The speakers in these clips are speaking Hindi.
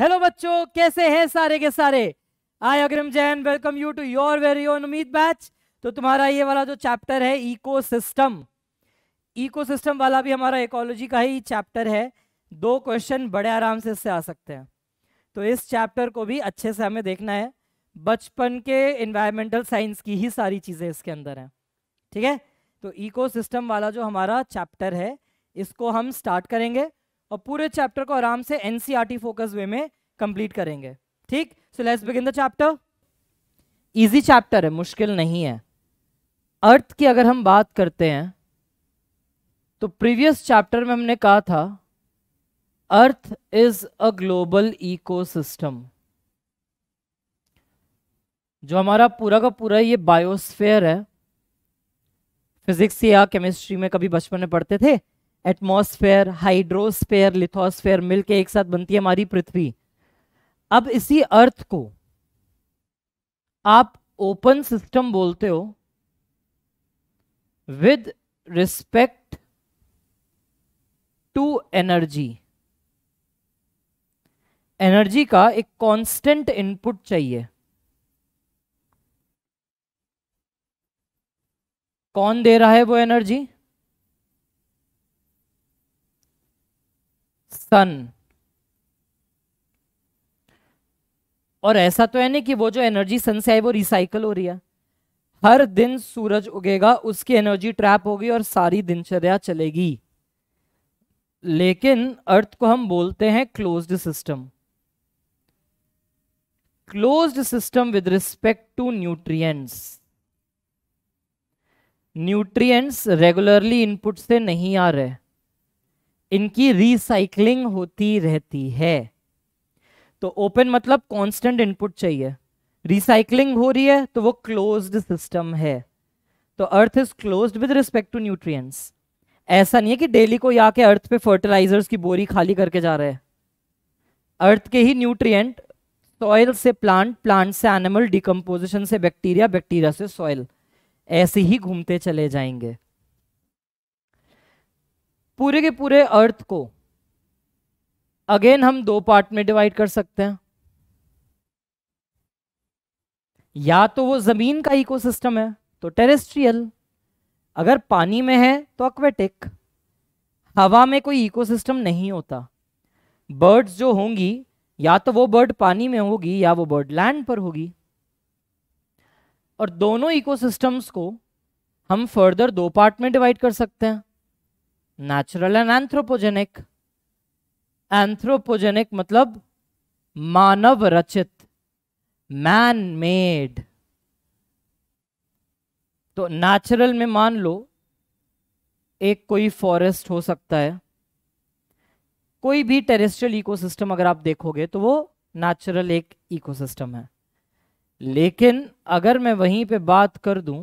हेलो बच्चों कैसे हैं सारे के सारे आई अग्रम जैन welcome you to your very own Ummeed batch तो तुम्हारा ये वाला जो चैप्टर है इकोसिस्टम इकोसिस्टम वाला भी हमारा इकोलॉजी का ही चैप्टर है दो क्वेश्चन बड़े आराम से इससे आ सकते हैं तो इस चैप्टर को भी अच्छे से हमें देखना है बचपन के इन्वायरमेंटल साइंस की ही सारी चीज़ें इसके अंदर हैं ठीक है तो इकोसिस्टम वाला जो हमारा चैप्टर है इसको हम स्टार्ट करेंगे और पूरे चैप्टर को आराम से एनसीआर फोकस वे में कंप्लीट करेंगे ठीक so let's begin the chapter easy chapter है मुश्किल नहीं है अर्थ की अगर हम बात करते हैं तो प्रीवियस चैप्टर में हमने कहा था earth is a global ecosystem जो हमारा पूरा का पूरा ये बायोस्फेयर है फिजिक्स या केमिस्ट्री में कभी बचपन में पढ़ते थे एटमॉस्फेयर हाइड्रोस्फेयर लिथोस्फेयर मिलके एक साथ बनती है हमारी पृथ्वी अब इसी अर्थ को आप ओपन सिस्टम बोलते हो with respect to energy energy का एक कांस्टेंट इनपुट चाहिए कौन दे रहा है वो एनर्जी सन और ऐसा तो है नहीं कि वो जो एनर्जी सन से आई वो रिसाइकल हो रही है हर दिन सूरज उगेगा उसकी एनर्जी ट्रैप होगी और सारी दिनचर्या चलेगी लेकिन अर्थ को हम बोलते हैं closed system closed system with respect to nutrients nutrients regularly input से नहीं आ रहे इनकी रिसाइकलिंग होती रहती है तो ओपन मतलब कांस्टेंट इनपुट चाहिए रिसाइकलिंग हो रही है तो वो क्लोज्ड सिस्टम है तो earth is closed with respect to nutrients ऐसा नहीं है कि डेली को आके अर्थ पे फर्टिलाइजर्स की बोरी खाली करके जा रहे हैं अर्थ के ही न्यूट्रिएंट सॉइल से प्लांट प्लांट से एनिमल डिकम्पोजिशन से बैक्टीरिया बैक्टीरिया से सॉइल ऐसे ही घूमते चले जाएंगे पूरे के पूरे अर्थ को अगेन हम दो पार्ट में डिवाइड कर सकते हैं या तो वो जमीन का इकोसिस्टम है तो टेरेस्ट्रियल अगर पानी में है तो अक्वेटिक हवा में कोई इकोसिस्टम नहीं होता बर्ड्स जो होंगी या तो वो बर्ड पानी में होगी या वो बर्ड लैंड पर होगी और दोनों इकोसिस्टम्स को हम फर्दर दो पार्ट में डिवाइड कर सकते हैं नेचुरल एंड एंथ्रोपोजेनिक एंथ्रोपोजेनिक मतलब मानव रचित मैन मेड तो नेचुरल में मान लो एक कोई फॉरेस्ट हो सकता है कोई भी टेरेस्ट्रियल इकोसिस्टम अगर आप देखोगे तो वो नेचुरल एक इकोसिस्टम है लेकिन अगर मैं वहीं पे बात कर दूं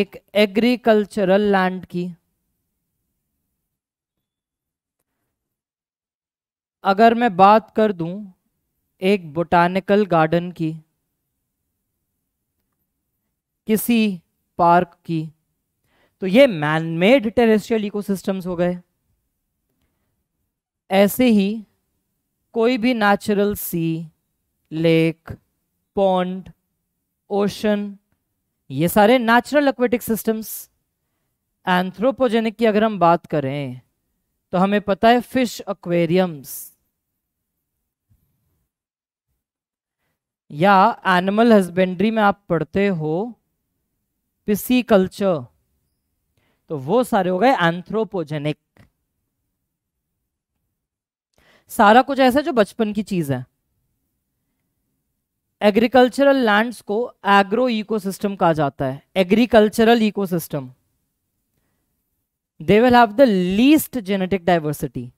एक एग्रीकल्चरल लैंड की अगर मैं बात कर दूं एक बोटानिकल गार्डन की किसी पार्क की तो ये मैनमेड टेरेस्ट्रियल इकोसिस्टम्स हो गए ऐसे ही कोई भी natural sea lake pond ocean ये सारे नेचुरल एक्वेटिक सिस्टम्स एंथ्रोपोजेनिक की अगर हम बात करें तो हमें पता है फिश एक्वेरियम्स या एनिमल हस्बेंड्री में आप पढ़ते हो पिसी कल्चर तो वो सारे हो गए एंथ्रोपोजेनिक सारा कुछ ऐसा जो बचपन की चीज है एग्रीकल्चरल लैंड्स को एग्रो इकोसिस्टम कहा जाता है agricultural ecosystem they will have the least genetic diversity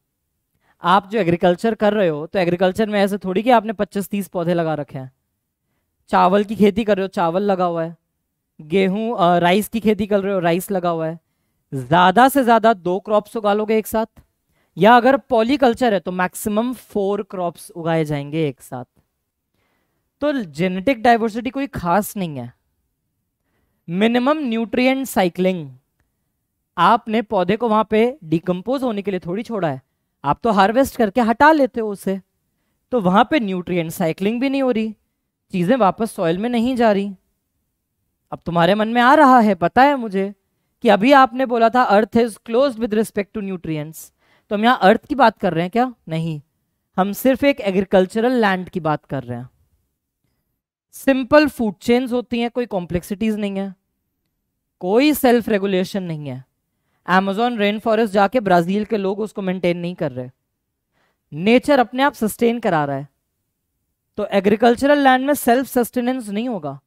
आप जो एग्रीकल्चर कर रहे हो तो एग्रीकल्चर में ऐसे थोड़ी कि आपने 25-30 पौधे लगा रखे हैं चावल की खेती कर रहे हो चावल लगा हुआ है गेहूं राइस की खेती कर रहे हो राइस लगा हुआ है ज़्यादा से ज़्यादा दो क्रॉप्स उगा लोगे एक साथ या अगर पॉलीकल्चर है तो मैक्सिमम फोर क्रॉप्स उगाए जाएंगे एक साथ तो जेनेटिक डाइवर्सिटी कोई खास नहीं है मिनिमम न्यूट्रिएंट साइकिलिंग आपने पौधे को वहां पे डिकम्पोज होने के लिए थोड़ी छोड़ा है आप तो हार्वेस्ट करके हटा लेते हो उसे तो वहां पे न्यूट्रिएंट साइकिलिंग भी नहीं हो रही चीजें वापस सॉइल में नहीं जा रही अब तुम्हारे मन में आ रहा है पता है मुझे कि अभी आपने बोला था earth is close with respect to nutrient तो हम यहाँ अर्थ की बात कर रहे हैं क्या नहीं हम सिर्फ एक एग्रीकल्चरल लैंड की बात कर रहे हैं सिंपल फूड चेन्स होती हैं कोई कॉम्प्लेक्सिटीज नहीं है कोई सेल्फ रेगुलेशन नहीं है अमेजोन रेन फॉरेस्ट जाके ब्राजील के लोग उसको मेंटेन नहीं कर रहे नेचर अपने आप सस्टेन करा रहा है तो एग्रीकल्चरल लैंड में सेल्फ सस्टेनेंस नहीं होगा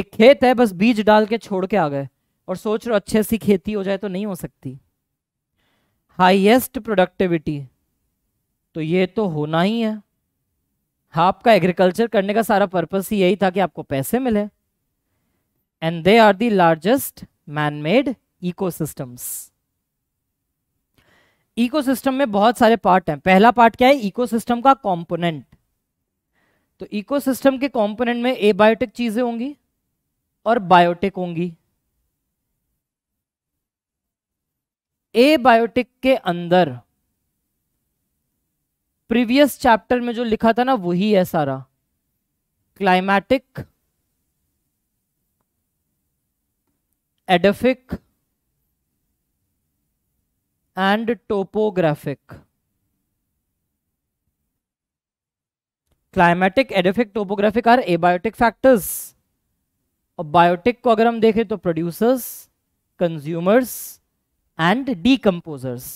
एक खेत है बस बीज डाल के छोड़ के आ गए और सोच रहे अच्छे सी खेती हो जाए तो नहीं हो सकती हाइएस्ट प्रोडक्टिविटी तो ये तो होना ही है आपका एग्रीकल्चर करने का सारा पर्पस ही यही था कि आपको पैसे मिले and they are the largest man made ecosystems ecosystem में बहुत सारे पार्ट हैं पहला पार्ट क्या है इकोसिस्टम का कंपोनेंट तो इकोसिस्टम के कंपोनेंट में एबायोटिक चीजें होंगी और बायोटिक होंगी ए बायोटिक के अंदर प्रीवियस चैप्टर में जो लिखा था ना वही है सारा climatic edaphic and topographic climatic edaphic topographic are abiotic factors और बायोटिक को अगर हम देखें तो प्रोड्यूसर्स कंज्यूमर्स एंड डीकम्पोजर्स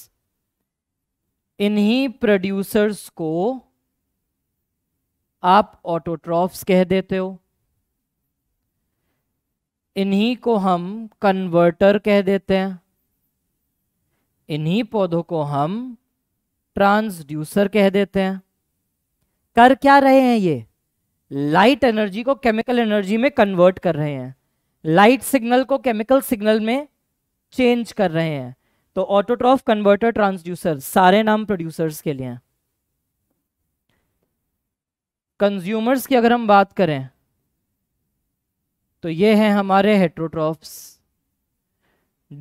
इन्हीं प्रोड्यूसर्स को आप ऑटोट्रॉफ्स कह देते हो इन्हीं को हम कन्वर्टर कह देते हैं इन्हीं पौधों को हम ट्रांसड्यूसर कह देते हैं कर क्या रहे हैं ये लाइट एनर्जी को केमिकल एनर्जी में कन्वर्ट कर रहे हैं लाइट सिग्नल को केमिकल सिग्नल में चेंज कर रहे हैं तो ऑटोट्रॉफ कन्वर्टर ट्रांसड्यूसर सारे नाम प्रोड्यूसर्स के लिए हैं कंज्यूमर्स की अगर हम बात करें तो ये हैं हमारे हेट्रोट्रॉफ्स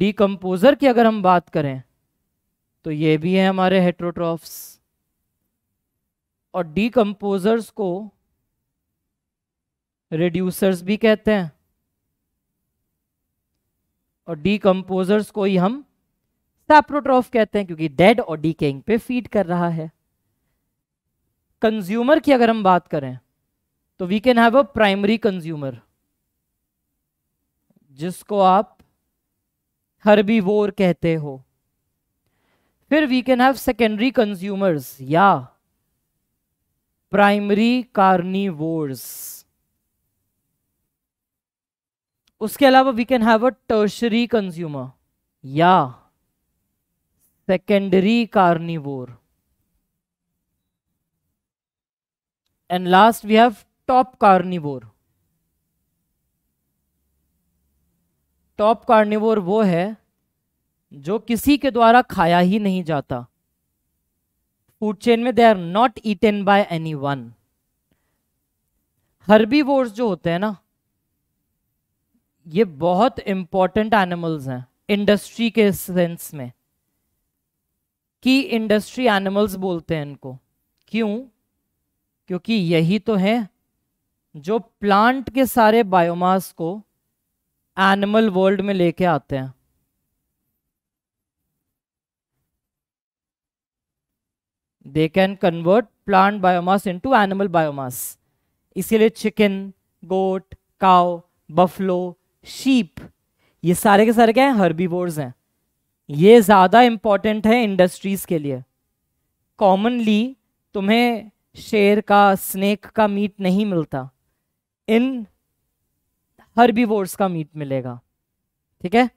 डीकम्पोजर की अगर हम बात करें तो ये भी है हमारे हेट्रोट्रॉफ्स और डीकम्पोजर्स को रिड्यूसर्स भी कहते हैं और डीकम्पोजर्स को ही हम सैप्रोट्रॉफ कहते हैं क्योंकि डेड और डीकेइंग पे फीड कर रहा है कंज्यूमर की अगर हम बात करें तो we can have a primary consumer जिसको आप हर्बीवोर कहते हो फिर we can have secondary consumers या प्राइमरी कार्निवोर्स उसके अलावा we can have a tertiary consumer या secondary carnivore and last we have top carnivore top carnivore वो है जो किसी के द्वारा खाया ही नहीं जाता फूड चेन में they are not eaten by anyone herbivores जो होते हैं ना ये बहुत इंपॉर्टेंट एनिमल्स हैं इंडस्ट्री के सेंस में की इंडस्ट्री एनिमल्स बोलते हैं इनको क्यों क्योंकि यही तो है जो प्लांट के सारे बायोमास को एनिमल वर्ल्ड में लेके आते हैं they can convert plant biomass into animal biomass इसीलिए chicken goat cow buffalo sheep ये सारे के सारे क्या हैं बोर्ड हैं ये ज़्यादा इम्पॉर्टेंट है इंडस्ट्रीज़ के लिए कॉमनली तुम्हें शेर का स्नेक का मीट नहीं मिलता इन हर्बीवोर्स का मीट मिलेगा ठीक है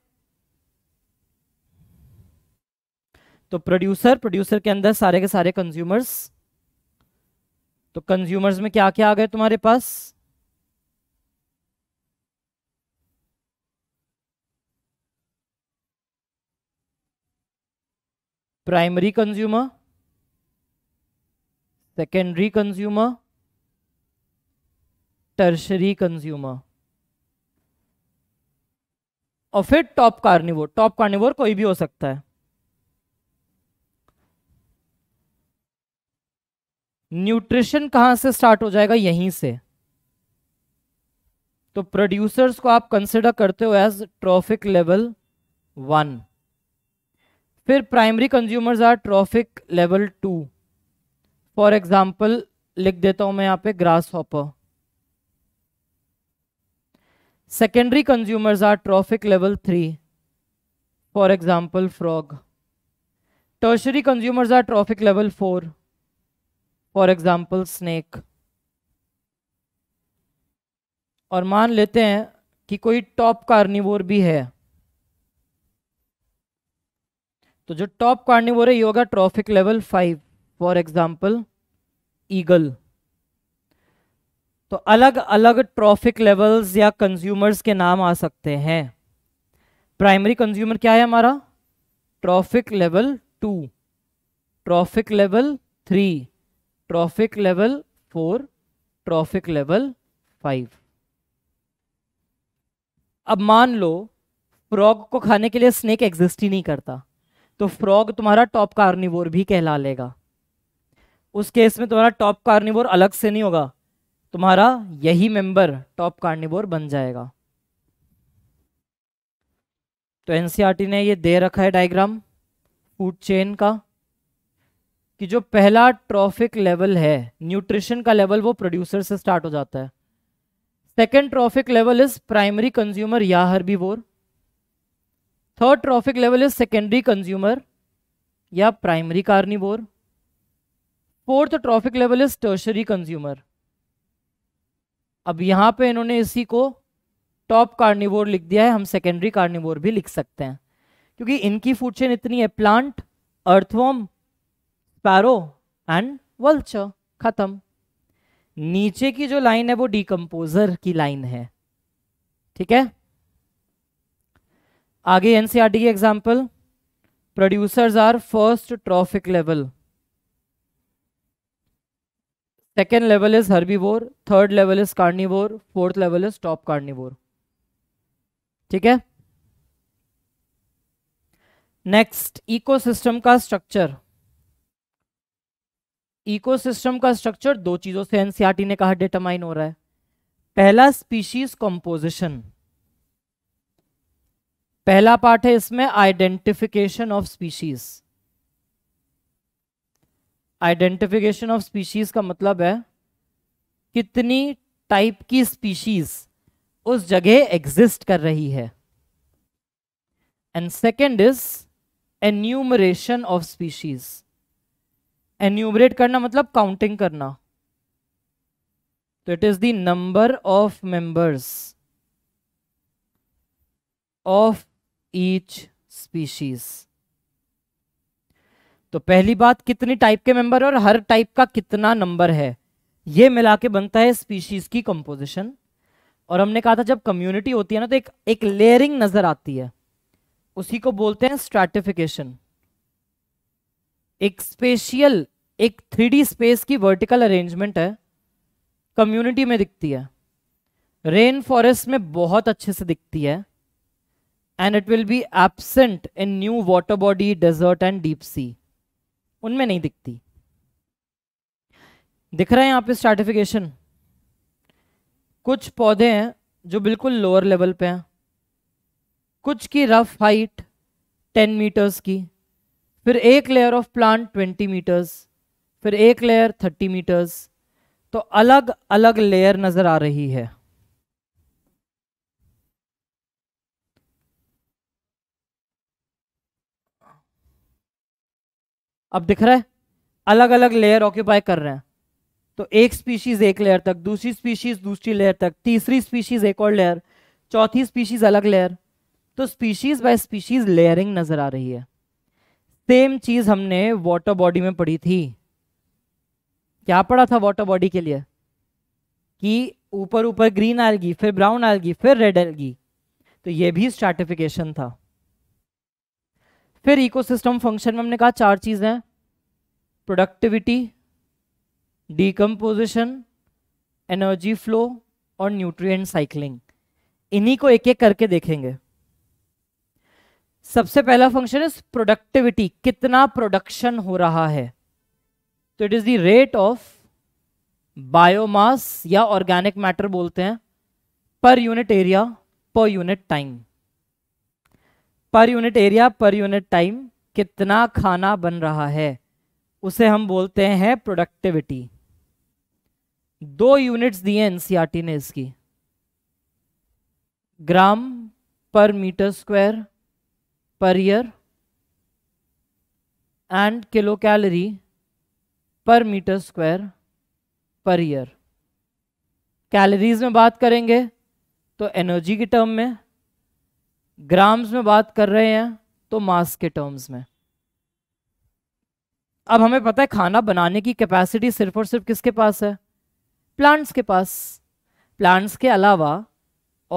तो प्रोड्यूसर प्रोड्यूसर के अंदर सारे के सारे कंज्यूमर्स तो कंज्यूमर्स में क्या क्या आ गए तुम्हारे पास primary consumer secondary consumer tertiary consumer और फिर टॉप कार्निवोर टॉप कार्निवोर कोई भी हो सकता है न्यूट्रिशन कहां से स्टार्ट हो जाएगा यहीं से तो प्रोड्यूसर्स को आप कंसिडर करते हो एज ट्रॉफिक लेवल वन फिर primary consumers are trophic level two for example लिख देता हूं मैं यहां पे grasshopper secondary consumers are trophic level three for example frog tertiary consumers are trophic level four for example snake और मान लेते हैं कि कोई टॉप कार्निवोर भी है तो जो टॉप कार्निवोर है ये होगा trophic level five for example eagle तो अलग अलग ट्रॉफिक लेवल्स या कंज्यूमर्स के नाम आ सकते हैं प्राइमरी कंज्यूमर क्या है हमारा trophic level two trophic level three trophic level four trophic level five अब मान लो फ्रॉग को खाने के लिए स्नेक एग्जिस्ट ही नहीं करता तो फ्रॉग तुम्हारा टॉप कार्निवोर भी कहला लेगा उस केस में तुम्हारा टॉप कार्निवोर अलग से नहीं होगा तुम्हारा यही मेंबर टॉप कार्निवोर बन जाएगा तो एनसीआरटी ने ये दे रखा है डायग्राम फूड चेन का कि जो पहला ट्रॉफिक लेवल है न्यूट्रिशन का लेवल वो प्रोड्यूसर से स्टार्ट हो जाता है second trophic level is primary consumer या herbivore third trophic level is secondary consumer या primary carnivore fourth trophic level is tertiary consumer अब यहां पे इन्होंने इसी को टॉप कार्निवोर लिख दिया है हम सेकेंडरी कार्निवोर भी लिख सकते हैं क्योंकि इनकी फूड चेन इतनी है plant earthworm sparrow and vulture खत्म नीचे की जो लाइन है वो डीकम्पोजर की लाइन है ठीक है आगे एनसीआरटी e की example producers are first trophic level second level is herbivore third level is carnivore fourth level is top carnivore ठीक है नेक्स्ट इकोसिस्टम का स्ट्रक्चर इकोसिस्टम का स्ट्रक्चर दो चीजों से एनसीआरटी e ने कहा डिटरमाइन हो रहा है पहला स्पीशीज कंपोजिशन पहला पार्ट है इसमें identification of species identification of species का मतलब है कितनी टाइप की स्पीशीज उस जगह एग्जिस्ट कर रही है and second is enumeration of species enumerate करना मतलब काउंटिंग करना तो it is the number of members of each species तो पहली बात कितनी टाइप के मेंबर और हर टाइप का कितना नंबर है ये मिला के बनता है स्पीशीज की कंपोजिशन और हमने कहा था जब कम्युनिटी होती है ना तो एक एक लेयरिंग नजर आती है उसी को बोलते हैं स्ट्रेटिफिकेशन एक स्पेशियल एक थ्री स्पेस की वर्टिकल अरेंजमेंट है कम्युनिटी में दिखती है रेन फॉरेस्ट में बहुत अच्छे से दिखती है and it will be absent in new water body desert and deep sea उनमें नहीं दिखती दिख रहा है यहां पे स्टार्टिफिकेशन कुछ पौधे हैं जो बिल्कुल लोअर लेवल पे हैं कुछ की रफ हाइट टेन मीटर्स की फिर एक layer of plant twenty metres फिर एक लेयर थर्टी मीटर्स तो अलग अलग लेयर नजर आ रही है अब दिख रहा है अलग अलग लेयर ऑक्यूपाई कर रहे हैं तो एक स्पीशीज एक लेयर तक दूसरी स्पीशीज दूसरी लेयर तक तीसरी स्पीशीज एक और लेयर चौथी स्पीशीज अलग लेयर तो स्पीशीज बाय स्पीशीज लेयरिंग नजर आ रही है सेम चीज हमने वाटर बॉडी में पढ़ी थी क्या पढ़ा था वाटर बॉडी के लिए कि ऊपर ऊपर ग्रीन आएगी फिर ब्राउन आएगी फिर रेड आएगी तो ये भी स्ट्रेटिफिकेशन था फिर इकोसिस्टम फंक्शन में हमने कहा चार चीजें प्रोडक्टिविटी डीकम्पोजिशन एनर्जी फ्लो और न्यूट्रिएंट साइकिलिंग इन्हीं को एक एक करके देखेंगे सबसे पहला फंक्शन इज प्रोडक्टिविटी कितना प्रोडक्शन हो रहा है तो it is the rate of biomass या ऑर्गेनिक मैटर बोलते हैं per unit area per unit time per unit area per unit time कितना खाना बन रहा है उसे हम बोलते हैं प्रोडक्टिविटी दो यूनिट्स दिए एनसीआरटी e ने इसकी gram per metre square per year and kilo calorie per metre square per year calories में बात करेंगे तो एनर्जी के टर्म में ग्राम्स में बात कर रहे हैं तो मास के टर्म्स में अब हमें पता है खाना बनाने की कैपेसिटी सिर्फ और सिर्फ किसके पास है प्लांट्स के पास प्लांट्स के अलावा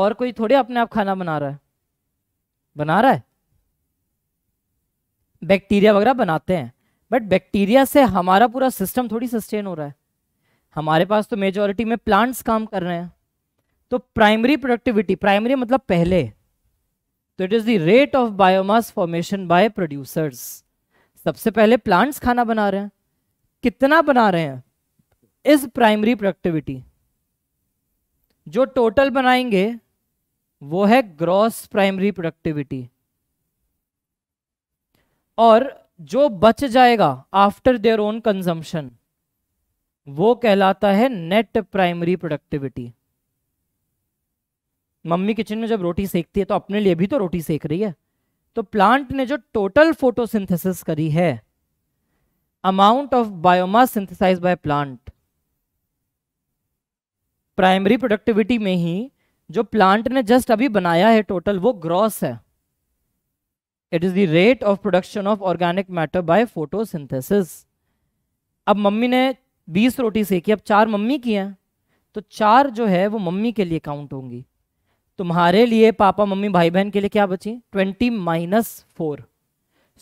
और कोई थोड़े अपने आप खाना बना रहा है बना रहा है बैक्टीरिया वगैरह बनाते हैं बट बैक्टीरिया से हमारा पूरा सिस्टम थोड़ी सस्टेन हो रहा है हमारे पास तो मेजोरिटी में प्लांट्स काम कर रहे हैं तो प्राइमरी प्रोडक्टिविटी प्राइमरी मतलब पहले तो it is the rate of biomass formation by producers सबसे पहले प्लांट्स खाना बना रहे हैं कितना बना रहे हैं इज प्राइमरी प्रोडक्टिविटी जो टोटल बनाएंगे वो है ग्रॉस प्राइमरी प्रोडक्टिविटी और जो बच जाएगा आफ्टर देयर ओन कंजम्पशन वो कहलाता है net primary productivity mummy kitchen में जब रोटी सेकती है तो अपने लिए भी तो रोटी सेक रही है तो प्लांट ने जो टोटल फोटोसिंथेसिस करी है amount of biomass synthesise by plant primary productivity में ही जो प्लांट ने जस्ट अभी बनाया है टोटल वो ग्रॉस है it is the rate of production of organic matter by photosynthesis अब मम्मी ने बीस रोटी सेकी अब चार मम्मी की हैं तो चार जो है वो मम्मी के लिए काउंट होंगी तुम्हारे लिए पापा मम्मी भाई बहन के लिए क्या बची ट्वेंटी माइनस फोर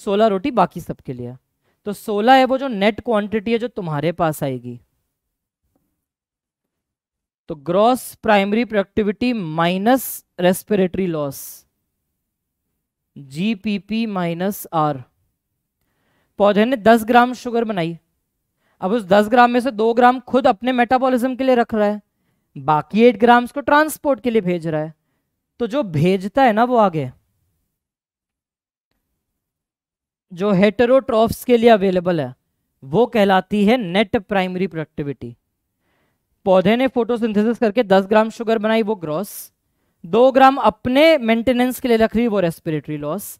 सोलह रोटी बाकी सबके लिए तो सोलह है वो जो नेट क्वांटिटी है जो तुम्हारे पास आएगी तो gross primary productivity minus respiratory loss G P P minus R पौधे ने 10 ग्राम शुगर बनाई अब उस 10 ग्राम में से 2 ग्राम खुद अपने मेटाबॉलिज्म के लिए रख रहा है बाकी 8 ग्राम को ट्रांसपोर्ट के लिए भेज रहा है तो जो भेजता है ना वो आगे जो हेटरोट्रॉफ्स के लिए अवेलेबल है वो कहलाती है नेट प्राइमरी प्रोडक्टिविटी पौधे ने फोटोसिंथेसिस करके 10 ग्राम शुगर बनाई वो ग्रॉस दो ग्राम अपने मेंटेनेंस के लिए रख रही है वो रेस्पिरेटरी लॉस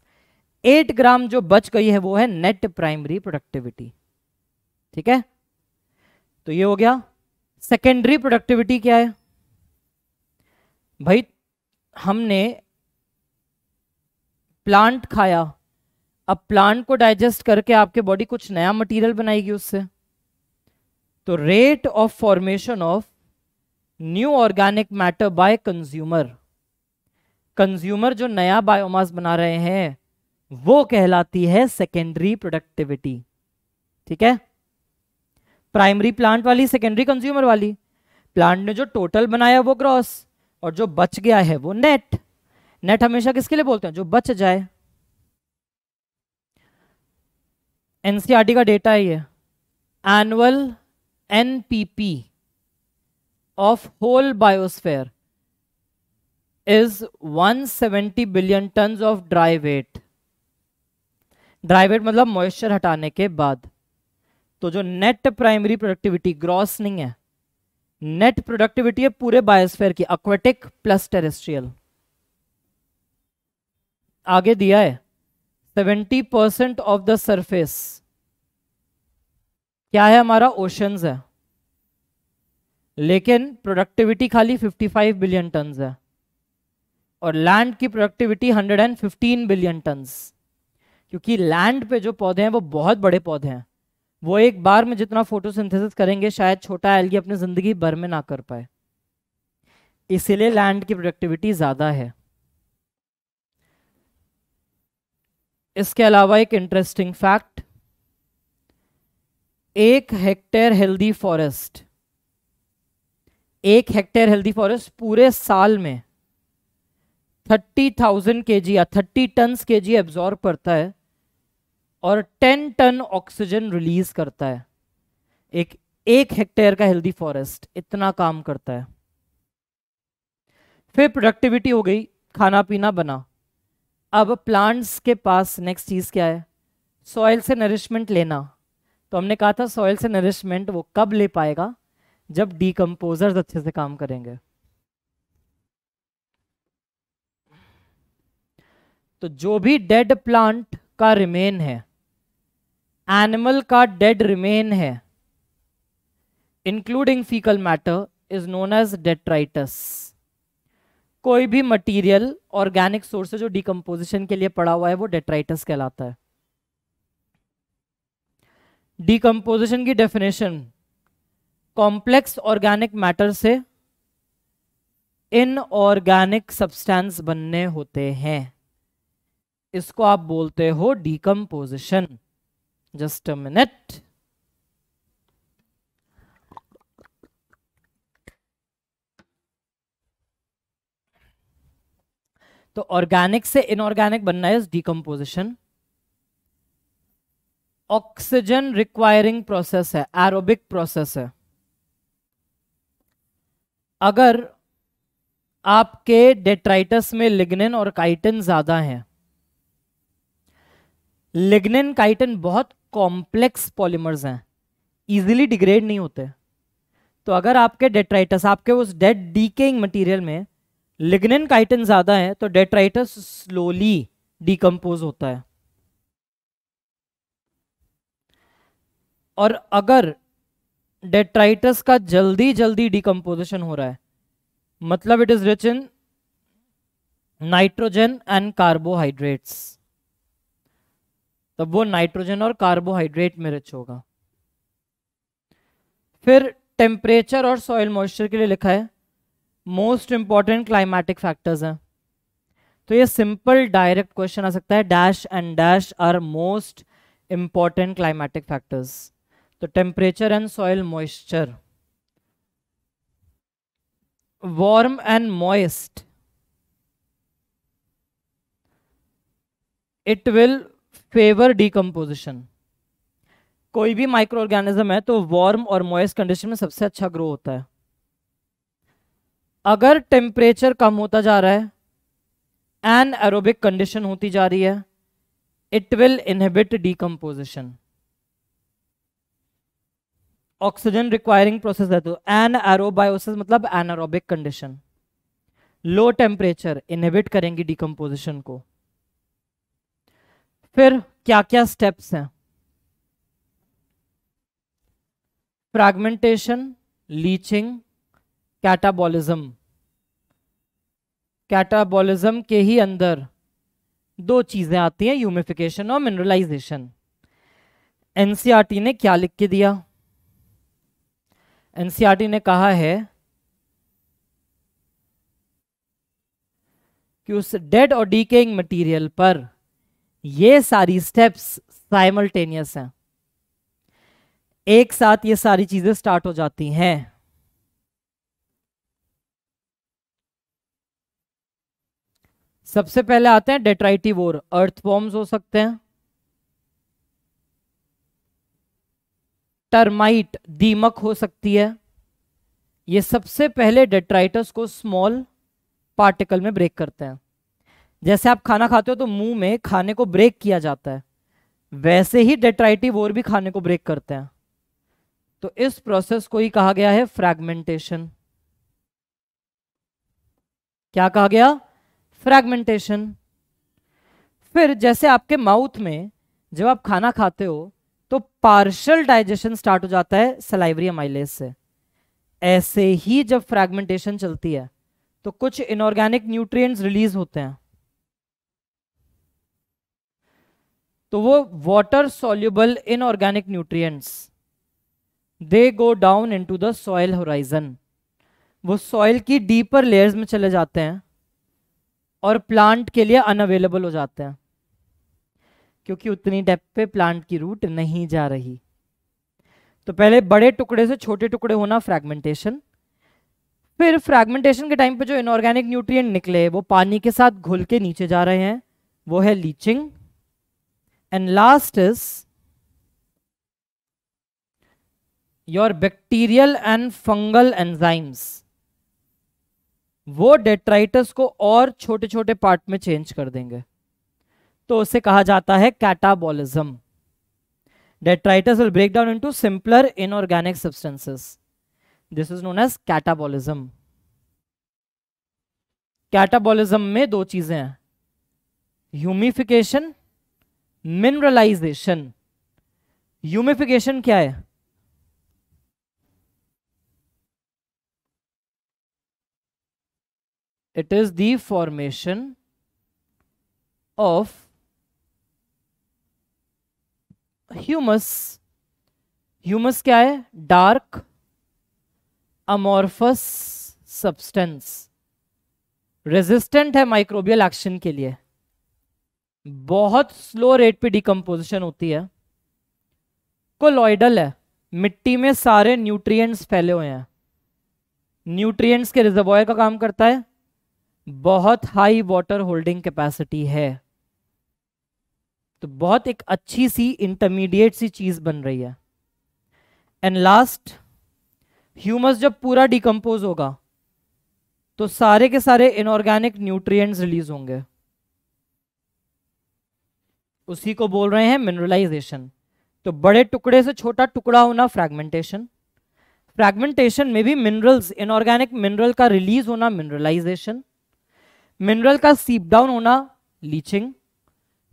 एट ग्राम जो बच गई है वो है नेट प्राइमरी प्रोडक्टिविटी ठीक है तो ये हो गया सेकेंडरी प्रोडक्टिविटी क्या है भाई हमने प्लांट खाया अब प्लांट को डाइजेस्ट करके आपके बॉडी कुछ नया मटेरियल बनाएगी उससे तो rate of formation of new organic matter by consumer consumer जो नया बायोमास बना रहे हैं वो कहलाती है सेकेंडरी प्रोडक्टिविटी ठीक है प्राइमरी प्लांट वाली सेकेंडरी कंज्यूमर वाली प्लांट ने जो टोटल बनाया वो ग्रॉस और जो बच गया है वो नेट नेट हमेशा किसके लिए बोलते हैं जो बच जाए एनसीआरटी e का डेटा है ये annual NPP of whole biosphere is 170 billion ton of dry weight dry weight मतलब मॉइस्चर हटाने के बाद तो जो नेट प्राइमरी प्रोडक्टिविटी ग्रॉस नहीं है नेट प्रोडक्टिविटी है पूरे बायोस्फेयर की aquatic प्लस टेरेस्ट्रियल आगे दिया है 70 परसेंट ऑफ द सरफेस क्या है हमारा ओशंस है लेकिन प्रोडक्टिविटी खाली 55 बिलियन टन है और लैंड की प्रोडक्टिविटी 115 बिलियन टन्स क्योंकि लैंड पे जो पौधे हैं वो बहुत बड़े पौधे हैं वो एक बार में जितना फोटोसिंथेसिस करेंगे शायद छोटा एलगी अपनी ज़िंदगी भर में ना कर पाए इसीलिए लैंड की प्रोडक्टिविटी ज़्यादा है इसके अलावा एक इंटरेस्टिंग फैक्ट एक हेक्टेयर हेल्दी फॉरेस्ट एक हेक्टेयर हेल्दी फॉरेस्ट पूरे साल में थर्टी थाउजेंड के जी या थर्टी टन के जी एब्जॉर्ब करता है और टेन टन ऑक्सीजन रिलीज करता है एक एक हेक्टेयर का हेल्दी फॉरेस्ट इतना काम करता है फिर प्रोडक्टिविटी हो गई खाना पीना बना अब प्लांट्स के पास नेक्स्ट चीज़ क्या है सॉइल से नरिशमेंट लेना तो हमने कहा था सॉइल से नरिशमेंट वो कब ले पाएगा जब डीकम्पोजर्स अच्छे से काम करेंगे तो जो भी डेड प्लांट का रिमेन है एनिमल का डेड रिमेन है including faecal matter is known as detritus कोई भी मटेरियल ऑर्गेनिक सोर्स जो डिकम्पोजिशन के लिए पड़ा हुआ है वो डेट्राइटस कहलाता है डिकम्पोजिशन की डेफिनेशन कॉम्प्लेक्स ऑर्गेनिक मैटर से इनऑर्गेनिक सब्सटेंस बनने होते हैं इसको आप बोलते हो डीकम्पोजिशन जस्ट अ मिनट तो ऑर्गेनिक से इनऑर्गेनिक बनना है डीकम्पोजिशन ऑक्सीजन रिक्वायरिंग प्रोसेस है एरोबिक प्रोसेस है अगर आपके डेट्राइटस में लिग्निन और काइटिन ज्यादा हैं लिग्निन काइटन बहुत कॉम्प्लेक्स पॉलीमर्स हैं इजीली डिग्रेड नहीं होते तो अगर आपके डेट्राइटस आपके उस डेड डीकेइंग मटेरियल में लिग्निन काइटन ज़्यादा है तो डेट्राइटस स्लोली डिकम्पोज होता है और अगर डेट्राइटस का जल्दी जल्दी डिकम्पोजिशन हो रहा है मतलब it is rich in nitrogen and carbohydrates तब वो नाइट्रोजन और कार्बोहाइड्रेट में रिच होगा फिर टेम्परेचर और सॉइल मॉइस्चर के लिए लिखा है मोस्ट इंपॉर्टेंट क्लाइमेटिक फैक्टर्स हैं तो ये सिंपल डायरेक्ट क्वेश्चन आ सकता है dash and dash are most important climatic factors तो temperature and soil moisture warm and moist it will favour decomposition कोई भी माइक्रो ऑर्गेनिज्म है तो वार्म और मॉइस कंडीशन में सबसे अच्छा ग्रो होता है अगर टेम्परेचर कम होता जा रहा है एन एरोबिक कंडीशन होती जा रही है it will inhibit decomposition oxygen requiring process है तो एन एरोबायोसिस मतलब anaerobic condition low temperature inhibit करेंगी डीकम्पोजिशन को फिर क्या क्या स्टेप्स हैं फ्रैगमेंटेशन लीचिंग कैटाबॉलिज्म कैटाबॉलिज्म के ही अंदर दो चीजें आती हैं ह्यूमिफिकेशन और मिनरलाइजेशन एनसीआरटी e ने क्या लिख के दिया एनसीआरटी e ने कहा है कि उस डेड और डीकेइंग मटेरियल पर ये सारी स्टेप्स साइमल्टेनियस हैं एक साथ ये सारी चीजें स्टार्ट हो जाती हैं सबसे पहले आते हैं डेट्राइटिवोर अर्थ फॉर्म्स हो सकते हैं टर्माइट दीमक हो सकती है ये सबसे पहले डेट्राइटस को स्मॉल पार्टिकल में ब्रेक करते हैं जैसे आप खाना खाते हो तो मुंह में खाने को ब्रेक किया जाता है वैसे ही डेट्राइटिव और भी खाने को ब्रेक करते हैं तो इस प्रोसेस को ही कहा गया है फ्रैगमेंटेशन क्या कहा गया फ्रैगमेंटेशन फिर जैसे आपके माउथ में जब आप खाना खाते हो तो पार्शल डाइजेशन स्टार्ट हो जाता है सलाइवरी माइलेज से ऐसे ही जब फ्रैगमेंटेशन चलती है तो कुछ इनऑर्गेनिक न्यूट्रिएंट्स रिलीज होते हैं तो वो water in inorganic nutrient they go down in the soil horizon वो सॉइल की डीपर लेयर्स में चले जाते हैं और प्लांट के लिए अनअवेलेबल हो जाते हैं क्योंकि उतनी डेप्थ पे प्लांट की रूट नहीं जा रही तो पहले बड़े टुकड़े से छोटे टुकड़े होना फ्रैगमेंटेशन फिर फ्रैगमेंटेशन के टाइम पे जो इनऑर्गेनिक न्यूट्रिएंट निकले वो पानी के साथ घुल के नीचे जा रहे हैं वो है leaching and last is your bacterial and fungal enzymes वो डेट्राइटस को और छोटे छोटे पार्ट में चेंज कर देंगे तो उसे कहा जाता है catabolism detritus will break down into simpler inorganic substances this is known as catabolism catabolism में दो चीजें हैं ह्यूमिफिकेशन मिनरलाइजेशन यूमिफिकेशन क्या है it is the formation of humus humus क्या है डार्क अमोरफस सब्सटेंस रेजिस्टेंट है माइक्रोबियल एक्शन के लिए बहुत स्लो रेट पे डिकम्पोजिशन होती है कोलॉइडल है मिट्टी में सारे न्यूट्रिएंट्स फैले हुए हैं न्यूट्रिएंट्स के रिजर्वॉय का काम करता है बहुत हाई वाटर होल्डिंग कैपेसिटी है तो बहुत एक अच्छी सी इंटरमीडिएट सी चीज बन रही है एंड लास्ट ह्यूमस जब पूरा डिकम्पोज होगा तो सारे के सारे इनऑर्गेनिक न्यूट्रिएंट्स रिलीज होंगे उसी को बोल रहे हैं मिनरलाइजेशन तो बड़े टुकड़े से छोटा टुकड़ा होना फ्रैगमेंटेशन फ्रैगमेंटेशन में भी मिनरल्स इनऑर्गेनिक मिनरल का रिलीज होना मिनरलाइजेशन मिनरल का सीप डाउन होना लीचिंग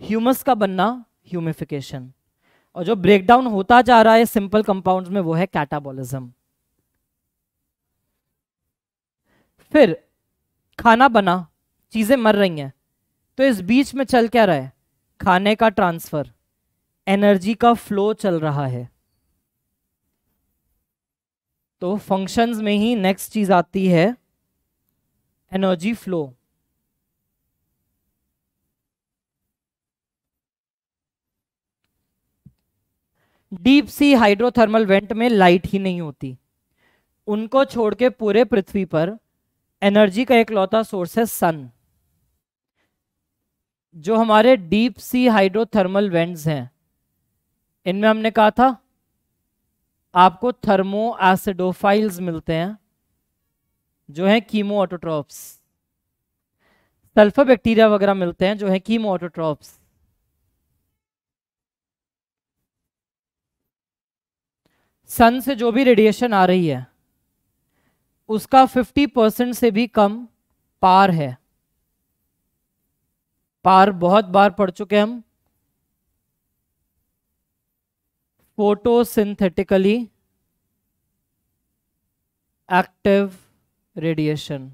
ह्यूमस का बनना ह्यूमिफिकेशन और जो ब्रेकडाउन होता जा रहा है सिंपल कंपाउंड्स में वो है कैटाबॉलिज्म फिर खाना बना चीजें मर रही हैं तो इस बीच में चल क्या रहा है खाने का ट्रांसफर एनर्जी का फ्लो चल रहा है तो फंक्शंस में ही नेक्स्ट चीज आती है energy flow deep sea hydrothermal vent में लाइट ही नहीं होती उनको छोड़ के पूरे पृथ्वी पर एनर्जी का एक लौता सोर्स है सन जो हमारे डीप सी हाइड्रोथर्मल वेंट्स हैं इनमें हमने कहा था आपको थर्मो एसिडोफाइल्स मिलते हैं जो हैं कीमो ऑटोट्रॉप्स सल्फर बैक्टीरिया वगैरह मिलते हैं जो हैं कीमो ऑटोट्रॉप्स सन से जो भी रेडिएशन आ रही है उसका 50 परसेंट से भी कम पार है पार बहुत बार पढ़ चुके हम photosynthetically active radiation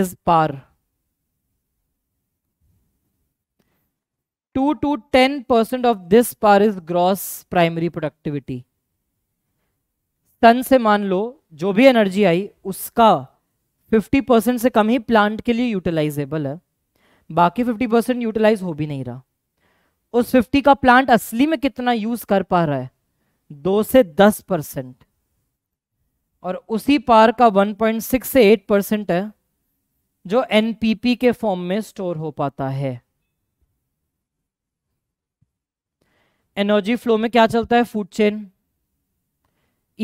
is PAR two to ten percent of this PAR is gross primary productivity sun से मान लो जो भी एनर्जी आई उसका 50 परसेंट से कम ही प्लांट के लिए यूटिलाइजेबल है बाकी फिफ्टी परसेंट यूटिलाइज हो भी नहीं रहा उस फिफ्टी का प्लांट असली में कितना यूज कर पा रहा है दो से दस परसेंट और उसी पार का वन पॉइंट सिक्स से एट परसेंट है जो एनपीपी के फॉर्म में स्टोर हो पाता है एनर्जी फ्लो में क्या चलता है food chain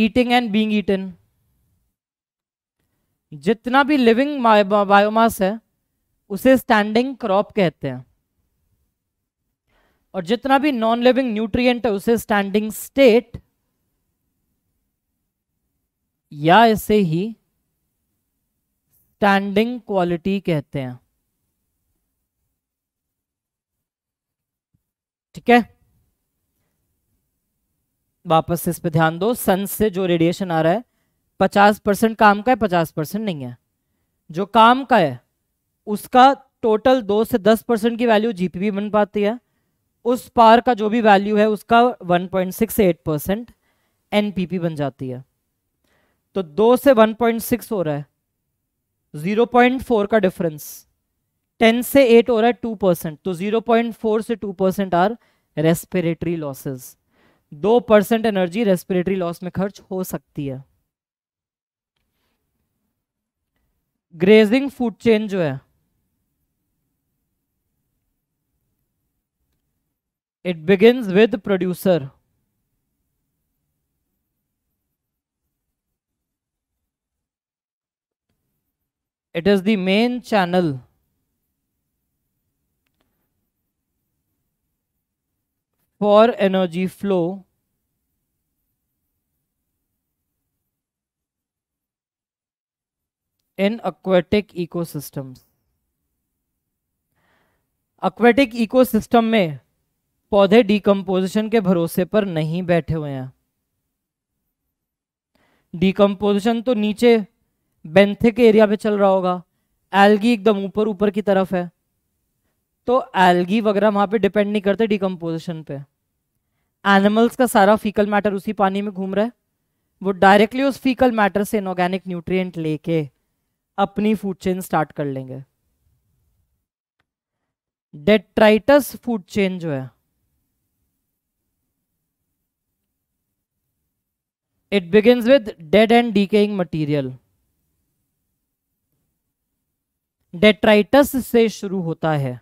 eating and being eaten जितना भी लिविंग बायोमास है उसे स्टैंडिंग क्रॉप कहते हैं और जितना भी नॉन लिविंग न्यूट्रिएंट है उसे स्टैंडिंग स्टेट या इसे ही स्टैंडिंग क्वालिटी कहते हैं ठीक है वापस इस पे ध्यान दो सन से जो रेडिएशन आ रहा है पचास परसेंट काम का है पचास परसेंट नहीं है जो काम का है उसका टोटल दो से दस परसेंट की वैल्यू जीपीबी बन पाती है उस पार का जो भी वैल्यू है उसका वन पॉइंट सिक्स से एट परसेंट एनपीपी बन जाती है तो दो से वन पॉइंट सिक्स हो रहा है जीरो पॉइंट फोर का डिफरेंस टेन से एट हो रहा है टू परसेंट तो जीरो पॉइंट फोर से two percent are respiratory losses दो परसेंट एनर्जी रेस्पिरेटरी लॉस में खर्च हो सकती है ग्रेजिंग फूड चेन जो है it begins with producer it is the main channel for energy flow in aquatic ecosystems aquatic ecosystem में पौधे डिकम्पोजिशन के भरोसे पर नहीं बैठे हुए हैं डिकम्पोजिशन तो नीचे बेंथे के एरिया पे चल रहा होगा एल्गी एकदम ऊपर ऊपर की तरफ है तो एल्गी वगैरह वहां पे डिपेंड नहीं करते डिकम्पोजिशन पे एनिमल्स का सारा फीकल मैटर उसी पानी में घूम रहा है वो डायरेक्टली उस फीकल मैटर से इनऑर्गेनिक न्यूट्रिय लेके अपनी फूड चेन स्टार्ट कर लेंगे डेट्राइटस फूड चेन जो है it begins with dead and decaying material detritus से शुरू होता है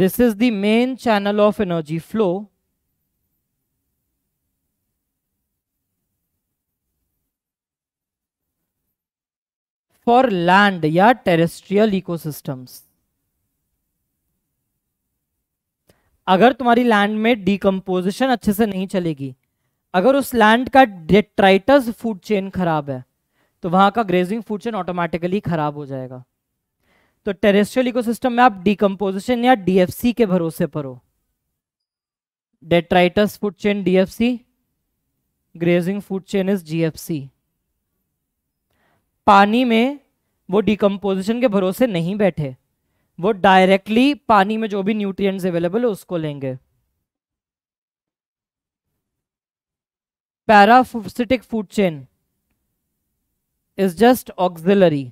this is the main channel of energy flow for land या टेरेस्ट्रियल इकोसिस्टम्स अगर तुम्हारी लैंड में डिकम्पोजिशन अच्छे से नहीं चलेगी अगर उस लैंड का डेट्राइटस फूड चेन खराब है तो वहां का ग्रेजिंग फूड चेन ऑटोमेटिकली खराब हो जाएगा तो टेरेस्ट्रियल इकोसिस्टम में आप डिकम्पोजिशन या डीएफसी के भरोसे पर हो detritus food chain DFC grazing food chain is GFC पानी में वो डिकम्पोजिशन के भरोसे नहीं बैठे वो डायरेक्टली पानी में जो भी न्यूट्रिएंट्स अवेलेबल है उसको लेंगे parasitic food chain is just auxiliary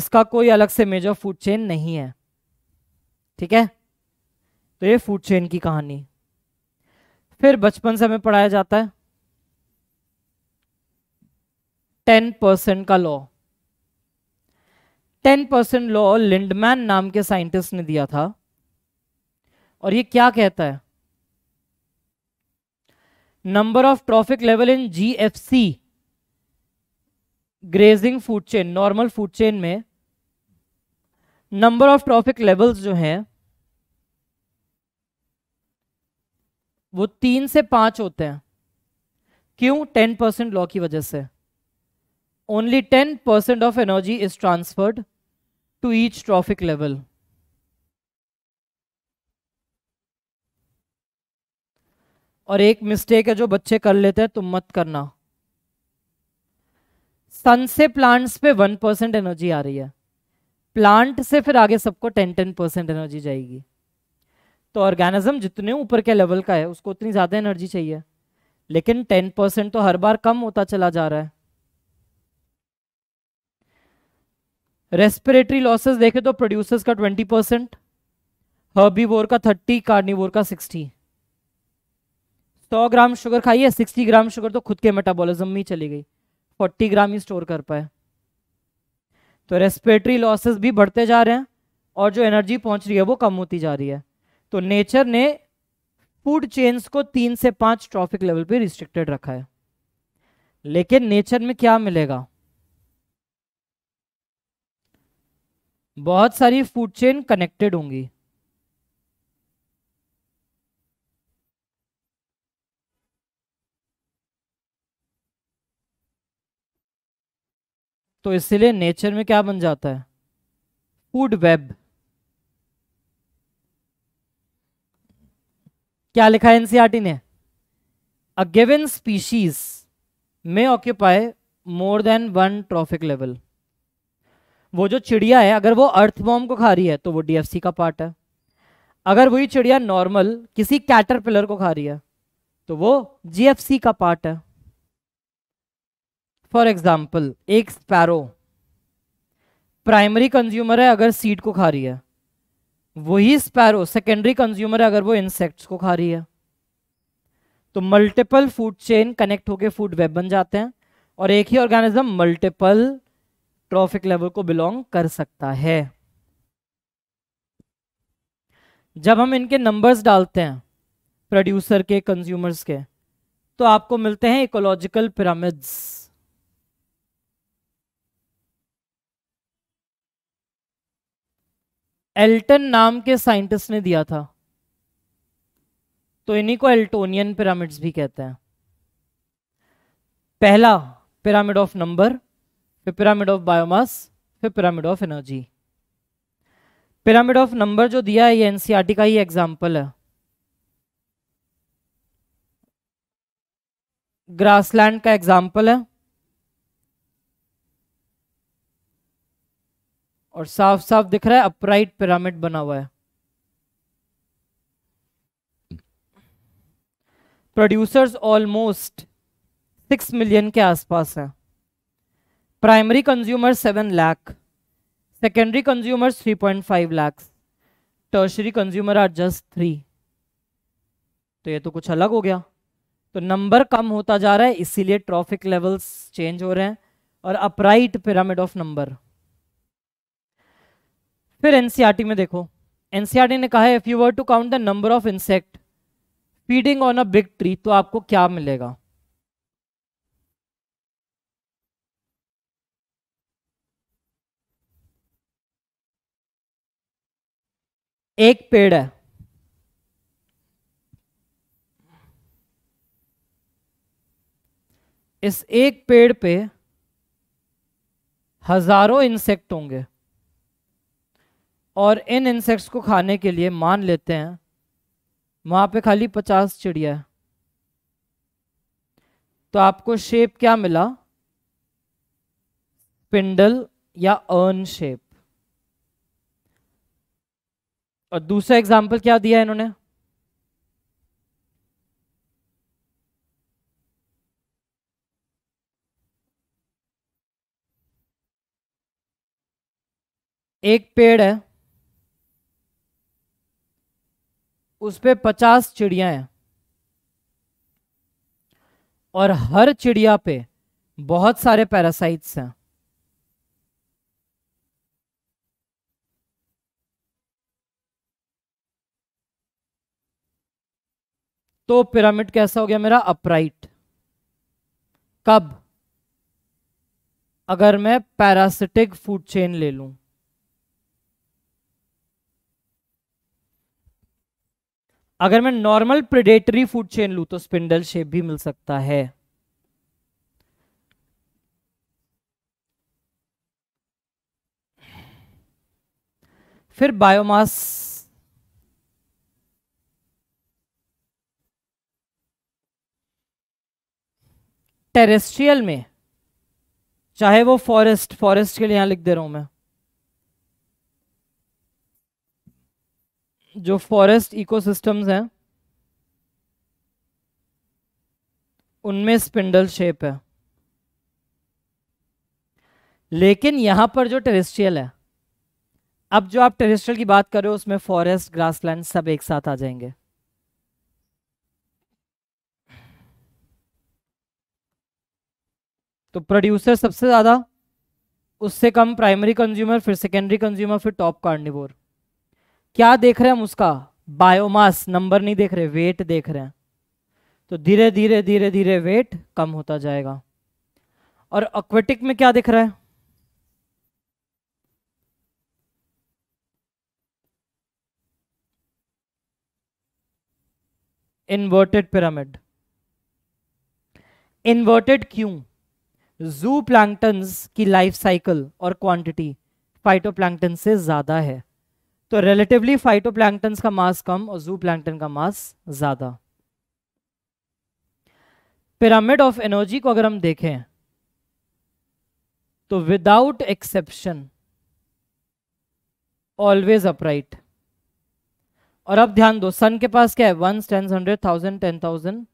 इसका कोई अलग से मेजर फूड चेन नहीं है ठीक है तो ये फूड चेन की कहानी फिर बचपन से हमें पढ़ाया जाता है टेन परसेंट का law ten percent law Lindeman नाम के साइंटिस्ट ने दिया था और ये क्या कहता है number of trophic level in G F C grazing food chain normal food chain में नंबर ऑफ ट्रॉफिक लेवल्स जो हैं वो तीन से पांच होते हैं क्यों टेन परसेंट लॉ की वजह से only 10% of energy is transferred to each trophic level. और एक मिस्टेक है जो बच्चे कर लेते हैं तुम मत करना सन से प्लांट्स पे वन परसेंट एनर्जी आ रही है प्लांट से फिर आगे सबको टेन टेन परसेंट एनर्जी जाएगी तो ऑर्गेनिज्म जितने ऊपर के लेवल का है उसको उतनी ज़्यादा एनर्जी चाहिए लेकिन टेन परसेंट तो हर बार कम होता चला जा रहा है रेस्पिरेटरी लॉसेस देखे तो प्रोड्यूसर्स का ट्वेंटी परसेंट हर्बीवोर का थर्टी कार्निवोर का सिक्सटी सौ ग्राम शुगर खाइए सिक्सटी ग्राम शुगर तो खुद के मेटाबॉलिज्म में ही चली गई फोर्टी ग्राम ही स्टोर कर पाए तो रेस्पिरेटरी लॉसेस भी बढ़ते जा रहे हैं और जो एनर्जी पहुंच रही है वो कम होती जा रही है तो नेचर ने फूड चेन्स को तीन से पांच ट्रॉफिक लेवल पे रिस्ट्रिक्टेड रखा है लेकिन नेचर में क्या मिलेगा बहुत सारी फूड चेन कनेक्टेड होंगी तो इसलिए नेचर में क्या बन जाता है फूड वेब क्या लिखा है एनसीआरटी e ने अ गिवन स्पीशीज में occupy more than one trophic level वो जो चिड़िया है अगर वो अर्थ बॉम को खा रही है तो वो डीएफसी का पार्ट है अगर वही चिड़िया नॉर्मल किसी कैटरपिलर को खा रही है तो वो जीएफसी का पार्ट है फॉर एग्जाम्पल एक स्पैरो प्राइमरी कंज्यूमर है अगर सीड को खा रही है वही स्पैरो सेकेंडरी कंज्यूमर है अगर वो इंसेक्ट्स को खा रही है तो मल्टीपल फूड चेन कनेक्ट होके फूड वेब बन जाते हैं और एक ही ऑर्गेनिज्म मल्टीपल ट्रॉफिक लेवल को बिलोंग कर सकता है जब हम इनके नंबर्स डालते हैं प्रोड्यूसर के कंज्यूमर्स के तो आपको मिलते हैं इकोलॉजिकल पिरामिड्स एल्टन नाम के साइंटिस्ट ने दिया था तो इन्हीं को एल्टोनियन पिरामिड्स भी कहते हैं पहला पिरामिड ऑफ नंबर फिर पिरामिड ऑफ बायोमास फिर pyramid of energy pyramid of number जो दिया है ये एनसीईआरटी e का ही एग्जाम्पल है ग्रासलैंड का एग्जाम्पल है और साफ साफ दिख रहा है अपराइट पिरामिड बना हुआ है प्रोड्यूसर्स ऑलमोस्ट सिक्स मिलियन के आसपास हैं primary consumer seven lakh secondary consumer three point five lakhs tertiary consumer are just three तो ये तो कुछ अलग हो गया तो नंबर कम होता जा रहा है इसीलिए ट्रॉफिक लेवल्स चेंज हो रहे हैं और अपराइट पिरामिड ऑफ नंबर फिर एनसीआरटी e में देखो एनसीआरटी e ने कहा if you were to count the number of insect feeding on a big tree तो आपको क्या मिलेगा एक पेड़ है इस एक पेड़ पे हजारों इंसेक्ट होंगे और इन इंसेक्ट्स को खाने के लिए मान लेते हैं वहां पे खाली पचास चिड़िया है तो आपको शेप क्या मिला पिंडल या अर्न शेप और दूसरा एग्जाम्पल क्या दिया इन्होंने एक पेड़ है उस पर पचास चिड़िया हैं और हर चिड़िया पे बहुत सारे पैरासाइट्स हैं तो पिरामिड कैसा हो गया मेरा अपराइट कब अगर मैं पैरासिटिक फूड चेन ले लू अगर मैं नॉर्मल प्रिडेटरी फूड चेन लू तो स्पिंडल शेप भी मिल सकता है फिर बायोमास टेरेस्ट्रियल में चाहे वो फॉरेस्ट फॉरेस्ट के लिए यहां लिख दे रहा हूं मैं जो फॉरेस्ट इकोसिस्टम्स हैं उनमें स्पिंडल शेप है लेकिन यहां पर जो टेरेस्ट्रियल है अब जो आप टेरेस्ट्रियल की बात कर रहे हो उसमें फॉरेस्ट ग्रासलैंड सब एक साथ आ जाएंगे तो प्रोड्यूसर सबसे ज़्यादा उससे कम प्राइमरी कंज्यूमर फिर सेकेंडरी कंज्यूमर फिर टॉप कार्निवोर क्या देख रहे हैं हम उसका बायोमास नंबर नहीं देख रहे वेट देख रहे हैं तो धीरे धीरे धीरे धीरे वेट कम होता जाएगा और अक्वेटिक में क्या दिख रहा है इन्वर्टेड पिरामिड इन्वर्टेड क्यों जू की लाइफ साइकिल और क्वांटिटी फाइटोप्लैंक्टन से ज़्यादा है तो रिलेटिवली फाइटोप्लैंक्टन का मास कम और जू का मास ज़्यादा पिरामिड ऑफ एनर्जी को अगर हम देखें तो विदाउट एक्सेप्शन ऑलवेज अपराइट और अब ध्यान दो सन के पास क्या है one ten hundred thousand ten thousand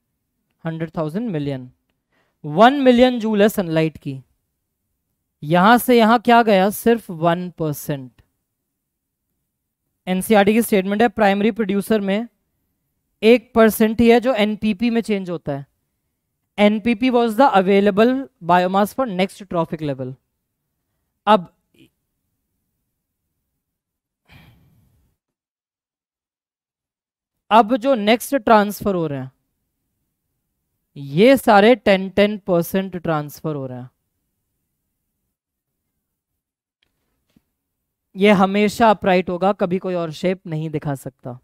hundred thousand million one million joule है सनलाइट की यहां से यहां क्या गया सिर्फ वन परसेंट एनसीआरटी की स्टेटमेंट है प्राइमरी प्रोड्यूसर में एक परसेंट ही है जो एनपीपी में चेंज होता है NPP was the available biomass for next trophic level अब अब जो नेक्स्ट ट्रांसफर हो रहे हैं ये सारे टेन टेन परसेंट ट्रांसफर हो रहे हैं ये हमेशा अपराइट होगा कभी कोई और शेप नहीं दिखा सकता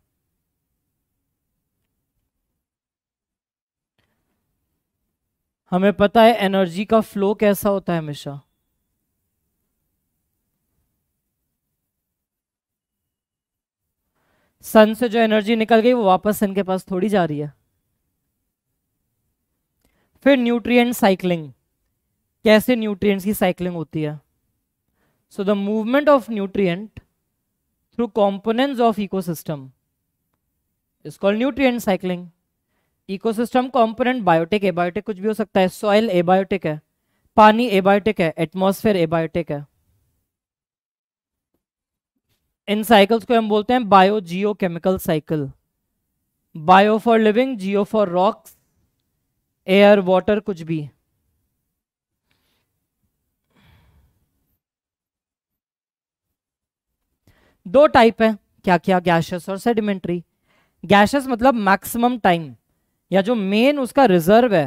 हमें पता है एनर्जी का फ्लो कैसा होता है हमेशा सन से जो एनर्जी निकल गई वो वापस सन के पास थोड़ी जा रही है फिर न्यूट्रिएंट साइकिलिंग कैसे न्यूट्रिएंट्स की साइकिलिंग होती है so the movement of nutrient through components of ecosystem is called nutrient cycling ecosystem component biotic abiotic कुछ भी हो सकता है सॉइल एबायोटिक है पानी एबायोटिक है एटमोसफेयर एबायोटिक है इन साइकिल्स को हम बोलते हैं biogeochemical cycle bio for living geo for rocks air water कुछ भी दो टाइप है क्या क्या गैशस और सेडिमेंट्री गैशस मतलब मैक्सिमम टाइम या जो मेन उसका रिजर्व है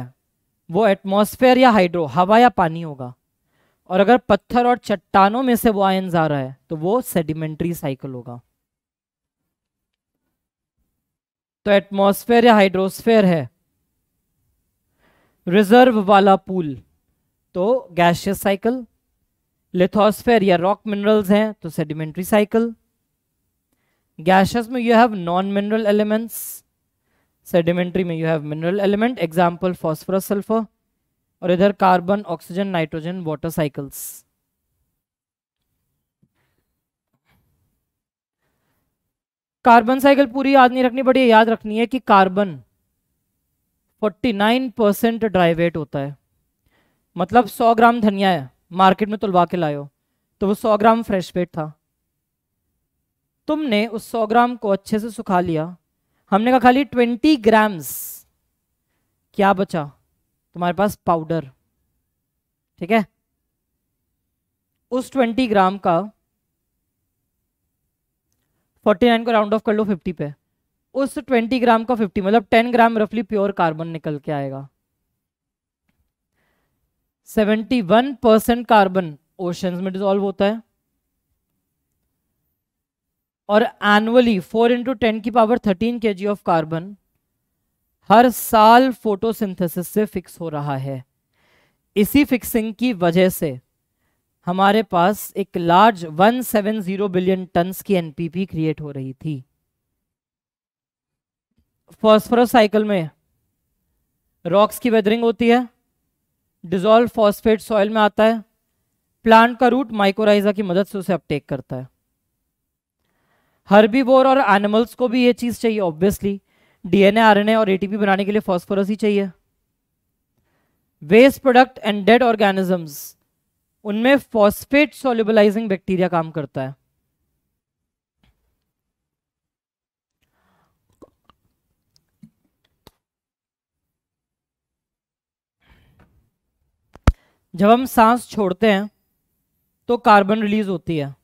वो एटमॉस्फेयर या हाइड्रो हवा या पानी होगा और अगर पत्थर और चट्टानों में से वो आयन आ रहा है तो वो सेडिमेंट्री साइकिल होगा तो एटमॉस्फेयर या हाइड्रोस्फेयर है रिजर्व वाला पूल तो गैशियस साइकिल लिथोस्फेयर या रॉक मिनरल्स हैं तो सेडिमेंट्री साइकिल गैशियस में you have non mineral elements sedimentary में you have mineral element example phosphorus sulphur और इधर carbon oxygen nitrogen water cycles carbon cycle पूरी याद नहीं रखनी बड़ी याद रखनी है कि कार्बन 49 परसेंट ड्राई वेट होता है मतलब 100 ग्राम धनिया है मार्केट में तुलवा के लाए तो वो 100 ग्राम फ्रेश वेट था तुमने उस 100 ग्राम को अच्छे से सुखा लिया हमने कहा खाली 20 ग्राम्स क्या बचा तुम्हारे पास पाउडर ठीक है उस 20 ग्राम का 49 को राउंड ऑफ कर लो 50 पे उस 20 ग्राम का 50 मतलब 10 ग्राम रफली प्योर कार्बन निकल के आएगा 71 परसेंट कार्बन ओशन में डिजोल्व होता है और एनुअली 4 इंटू टेन की पावर 13 के ऑफ कार्बन हर साल फोटोसिंथेसिस से फिक्स हो रहा है इसी फिक्सिंग की वजह से हमारे पास एक लार्ज 170 बिलियन टन्स की एनपीपी क्रिएट हो रही थी फॉस्फोरस साइकिल में रॉक्स की वेदरिंग होती है डिजॉल्व फॉस्फेट सॉइल में आता है प्लांट का रूट माइकोराइजा की मदद से उसे अपटेक करता है हर्बीवोर और एनिमल्स को भी ये चीज़ चाहिए ऑब्वियसली डीएनए आरएनए और एटीपी बनाने के लिए फॉस्फोरस ही चाहिए waste product and dead organisms उनमें फॉस्फेट सोल्यूबलाइजिंग बैक्टीरिया काम करता है जब हम सांस छोड़ते हैं तो कार्बन रिलीज होती है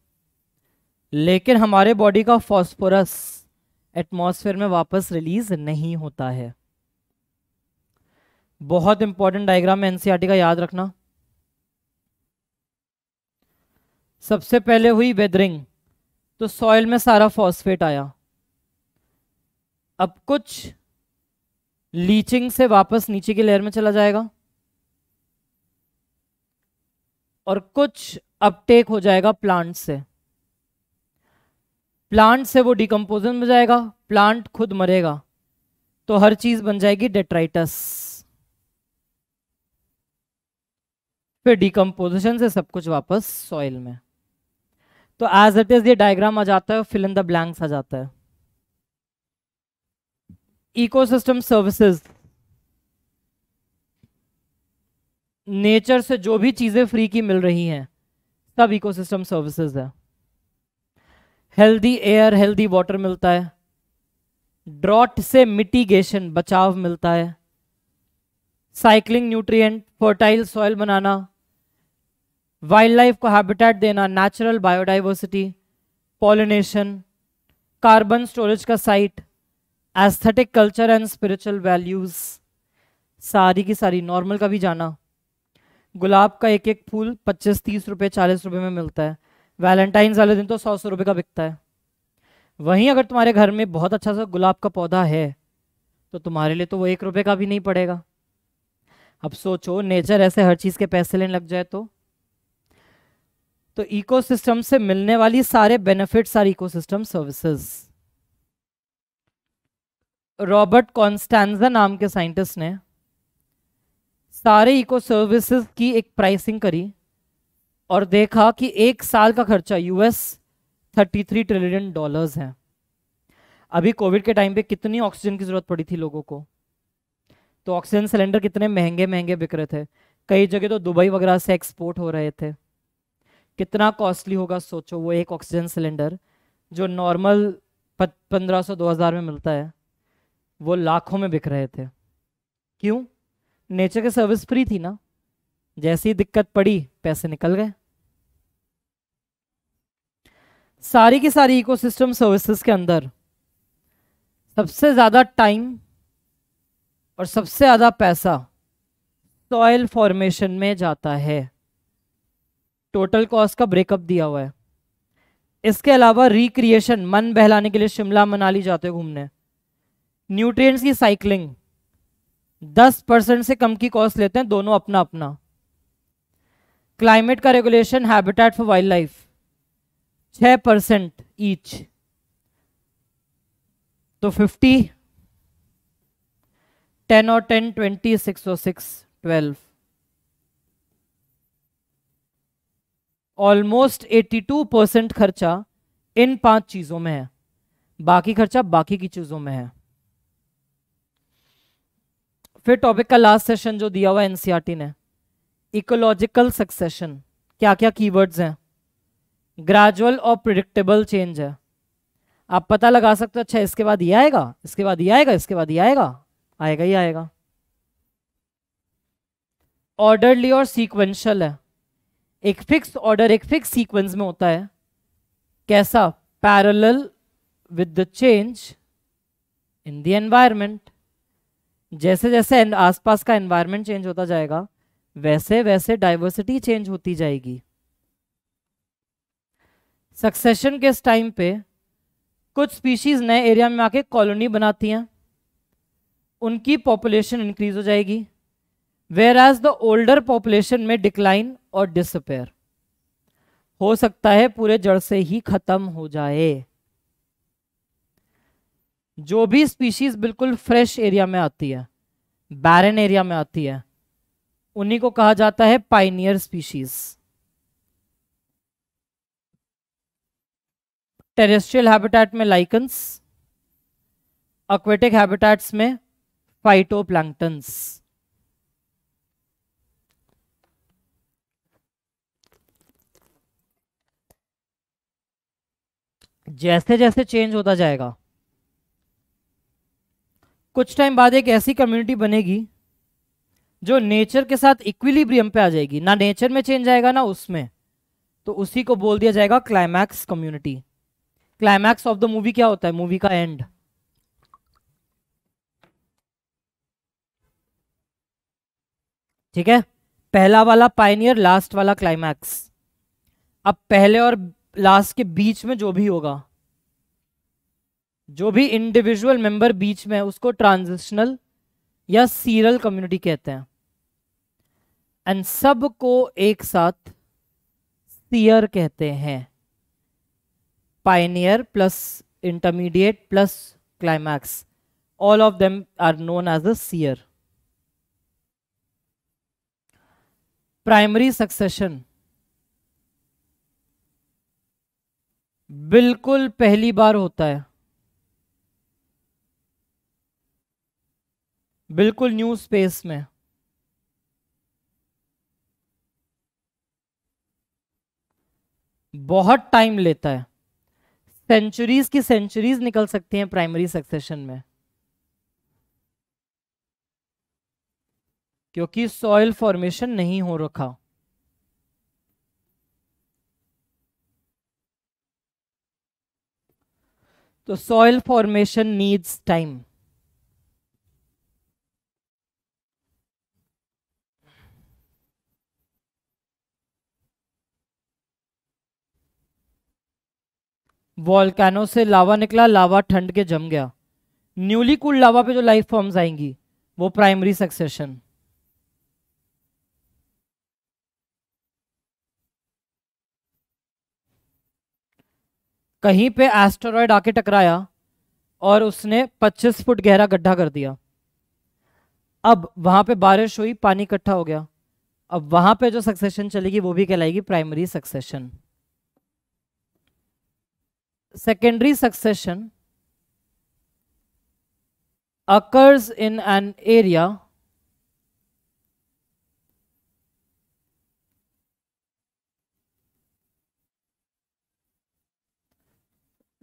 लेकिन हमारे बॉडी का फॉस्फोरस एटमॉस्फेयर में वापस रिलीज नहीं होता है बहुत इंपॉर्टेंट डायग्राम है एनसीईआरटी का याद रखना सबसे पहले हुई वेदरिंग तो सॉइल में सारा फॉस्फेट आया अब कुछ लीचिंग से वापस नीचे की लेयर में चला जाएगा और कुछ अपटेक हो जाएगा प्लांट से प्लांट से वो डिकम्पोजन में जाएगा प्लांट खुद मरेगा तो हर चीज बन जाएगी डेट्राइटस फिर डिकम्पोजिशन से सब कुछ वापस सॉइल में तो एज इट इज ये डायग्राम आ जाता है फिल इन द ब्लैंक्स आ जाता है इकोसिस्टम सर्विसेज नेचर से जो भी चीज़ें फ्री की मिल रही हैं सब इकोसिस्टम सर्विसेज है हेल्दी एयर हेल्दी वाटर मिलता है ड्रॉट से मिटिगेशन बचाव मिलता है साइक्लिंग न्यूट्रिएंट फर्टाइल सॉइल बनाना वाइल्ड लाइफ को हैबिटेट देना natural biodiversity pollination carbon storage का site aesthetic culture and spiritual values सारी की सारी नॉर्मल का भी जाना गुलाब का एक एक फूल पच्चीस तीस रुपये चालीस रुपये में मिलता है वैलेंटाइंस वाले दिन तो सौ सौ रुपये का बिकता है वहीं अगर तुम्हारे घर में बहुत अच्छा सा गुलाब का पौधा है तो तुम्हारे लिए तो वो एक रुपये का भी नहीं पड़ेगा अब सोचो नेचर ऐसे हर चीज़ के पैसे लेने लग जाए तो तो इकोसिस्टम से मिलने वाली सारे benefits are ecosystem services Robert Costanza नाम के साइंटिस्ट ने सारे इको सर्विसेज की एक प्राइसिंग करी और देखा कि एक साल का खर्चा यूएस 33 ट्रिलियन डॉलर्स है अभी कोविड के टाइम पे कितनी ऑक्सीजन की ज़रूरत पड़ी थी लोगों को तो ऑक्सीजन सिलेंडर कितने महंगे महंगे बिक रहे थे कई जगह तो दुबई वगैरह से एक्सपोर्ट हो रहे थे कितना कॉस्टली होगा सोचो वो एक ऑक्सीजन सिलेंडर जो नॉर्मल पंद्रह सौ दो हज़ार में मिलता है वो लाखों में बिक रहे थे क्यों नेचर की सर्विस फ्री थी ना जैसी दिक्कत पड़ी पैसे निकल गए सारी की सारी इकोसिस्टम सर्विसेज के अंदर सबसे ज़्यादा टाइम और सबसे ज़्यादा पैसा सॉयल फॉर्मेशन में जाता है टोटल कॉस्ट का ब्रेकअप दिया हुआ है इसके अलावा रिक्रिएशन मन बहलाने के लिए शिमला मनाली जाते घूमने न्यूट्रिएंट्स की साइकिलिंग दस परसेंट से कम की कॉस्ट लेते हैं दोनों अपना अपना क्लाइमेट का regulation habitat for wildlife छ परसेंट ईच तो फिफ्टी टेन और टेन ट्वेंटी सिक्स और six twelve almost eighty two percent खर्चा इन पांच चीज़ों में है बाकी खर्चा बाकी की चीज़ों में है फिर टॉपिक का लास्ट सेशन जो दिया हुआ एनसीआरटी e ने इकोलॉजिकल सक्सेशन क्या क्या कीवर्ड्स हैं ग्रेजुअल और प्रिडिक्टेबल चेंज है आप पता लगा सकते हो अच्छा इसके बाद ये आएगा इसके बाद ये आएगा इसके बाद ये आएगा आएगा ही आएगा ऑर्डरली और सीक्वेंशियल है एक फिक्स ऑर्डर एक फिक्स सीक्वेंस में होता है कैसा parallel with the change in the environment जैसे जैसे आसपास का एनवायरनमेंट चेंज होता जाएगा वैसे वैसे डाइवर्सिटी चेंज होती जाएगी सक्सेशन के इस टाइम पे कुछ स्पीशीज नए एरिया में आके कॉलोनी बनाती हैं उनकी पॉपुलेशन इंक्रीज हो जाएगी whereas the older population में डिक्लाइन और डिसअपेयर हो सकता है पूरे जड़ से ही खत्म हो जाए जो भी स्पीशीज बिल्कुल फ्रेश एरिया में आती है बैरन एरिया में आती है उन्हीं को कहा जाता है पाइनियर स्पीशीज टेरेस्ट्रियल हैबिटेट में लाइकन्स एक्वेटिक हैबिटेट्स में फाइटोप्लैंक्टन्स जैसे जैसे चेंज होता जाएगा कुछ टाइम बाद एक ऐसी कम्युनिटी बनेगी जो नेचर के साथ इक्विलिब्रियम पे आ जाएगी ना नेचर में चेंज आएगा ना उसमें तो उसी को बोल दिया जाएगा climax community climax of the movie क्या होता है मूवी का एंड ठीक है पहला वाला पाइनियर लास्ट वाला क्लाइमैक्स अब पहले और लास्ट के बीच में जो भी होगा जो भी इंडिविजुअल मेंबर बीच में है उसको ट्रांजिशनल या सीरल कम्युनिटी कहते हैं एंड सब को एक साथ सीयर कहते हैं pioneer plus intermediate plus climax all of them are known as a sere primary succession बिल्कुल पहली बार होता है बिल्कुल न्यू स्पेस में बहुत टाइम लेता है सेंचुरीज की सेंचुरीज निकल सकती हैं प्राइमरी सक्सेशन में क्योंकि सॉइल फॉर्मेशन नहीं हो रखा तो soil formation needs time volcano से लावा निकला लावा ठंड के जम गया न्यूली कूल लावा पे जो लाइफ फॉर्म्स आएंगी वो प्राइमरी सक्सेशन कहीं पे एस्टोरॉयड आके टकराया और उसने 25 फुट गहरा गड्ढा कर दिया अब वहां पे बारिश हुई पानी इकट्ठा हो गया अब वहां पे जो सक्सेशन चलेगी वो भी कहलाएगी primary succession secondary succession occurs in an area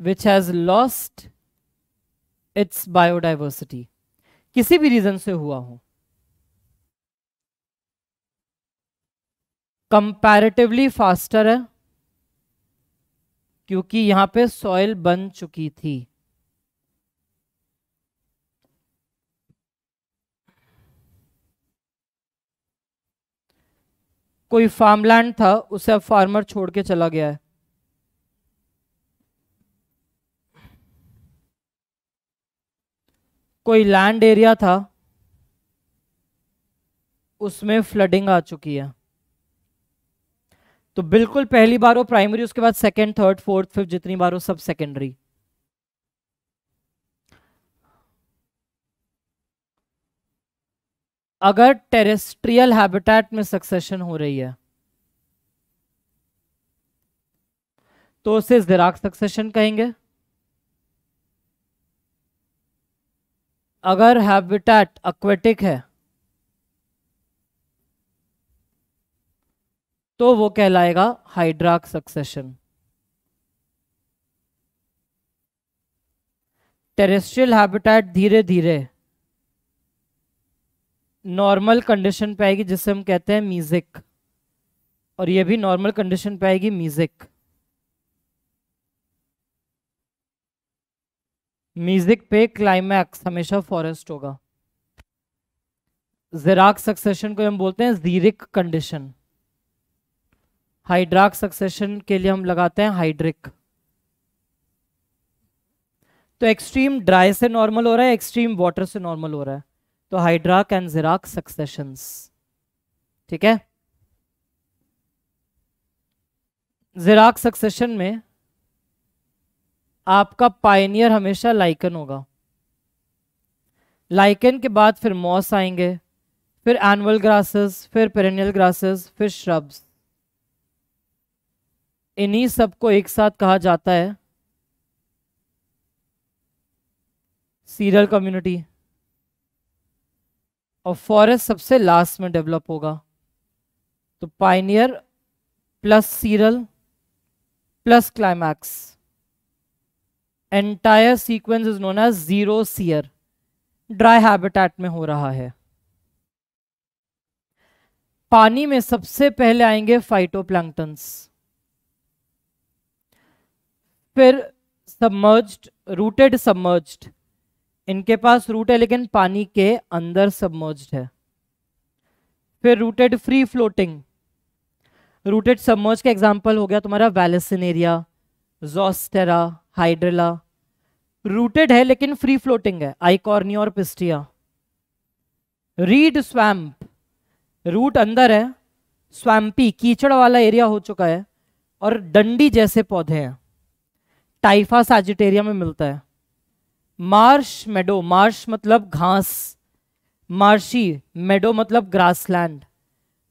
which has lost its biodiversity किसी भी रीजन से हुआ हो कंपैरेटिवली फास्टर है क्योंकि यहां पे सॉइल बन चुकी थी कोई फार्मलैंड था उसे अब फार्मर छोड़ के चला गया है कोई लैंड एरिया था उसमें फ्लडिंग आ चुकी है तो बिल्कुल पहली बार हो प्राइमरी उसके बाद सेकेंड थर्ड फोर्थ फिफ्थ जितनी बार हो सब सेकेंडरी अगर टेरेस्ट्रियल हैबिटेट में सक्सेशन हो रही है तो उसे जिराक सक्सेशन कहेंगे अगर हैबिटेट एक्वेटिक है तो वो कहलाएगा हाइड्राक सक्सेशन टेरेस्ट्रियल हैबिटेट धीरे धीरे नॉर्मल कंडीशन पे आएगी जिसे हम कहते हैं म्यूजिक और ये भी नॉर्मल कंडीशन पे आएगी म्यूजिक म्यूजिक पे क्लाइमैक्स हमेशा फॉरेस्ट होगा जेराक सक्सेशन को हम बोलते हैं जीरिक कंडीशन हाइड्राक सक्सेशन के लिए हम लगाते हैं हाइड्रिक तो एक्सट्रीम ड्राई से नॉर्मल हो रहा है एक्सट्रीम वाटर से नॉर्मल हो रहा है तो हाइड्राक एंड जिराक सक्सेशन ठीक है जिराक सक्सेशन में आपका पाइनियर हमेशा लाइकन होगा लाइकन के बाद फिर मॉस आएंगे फिर एनुअल ग्रासेस फिर पेरेनियल ग्रासेस फिर श्रब्स इन्हीं सब को एक साथ कहा जाता है सीरियल कम्युनिटी और फॉरेस्ट सबसे लास्ट में डेवलप होगा तो pioneer plus seral plus climax entire sequence is known as xerosere dry habitat में हो रहा है पानी में सबसे पहले आएंगे फाइटोप्लैंक्टन्स फिर सबमर्ज्ड रूटेड सबमर्ज्ड इनके पास रूट है लेकिन पानी के अंदर सबमर्ज्ड है फिर rooted free floating rooted submerge का एग्जाम्पल हो गया तुम्हारा एरिया जोस्टेरा हाइड्रिला रूटेड है लेकिन फ्री फ्लोटिंग है आईकॉर्निया और पिस्टिया रीड स्वैम्प रूट अंदर है स्वैम्पी कीचड़ वाला एरिया हो चुका है और डंडी जैसे पौधे हैं टाइफा सैजिटेरिया में मिलता है मार्श मेडो मार्श मतलब घास मार्शी मेडो मतलब ग्रासलैंड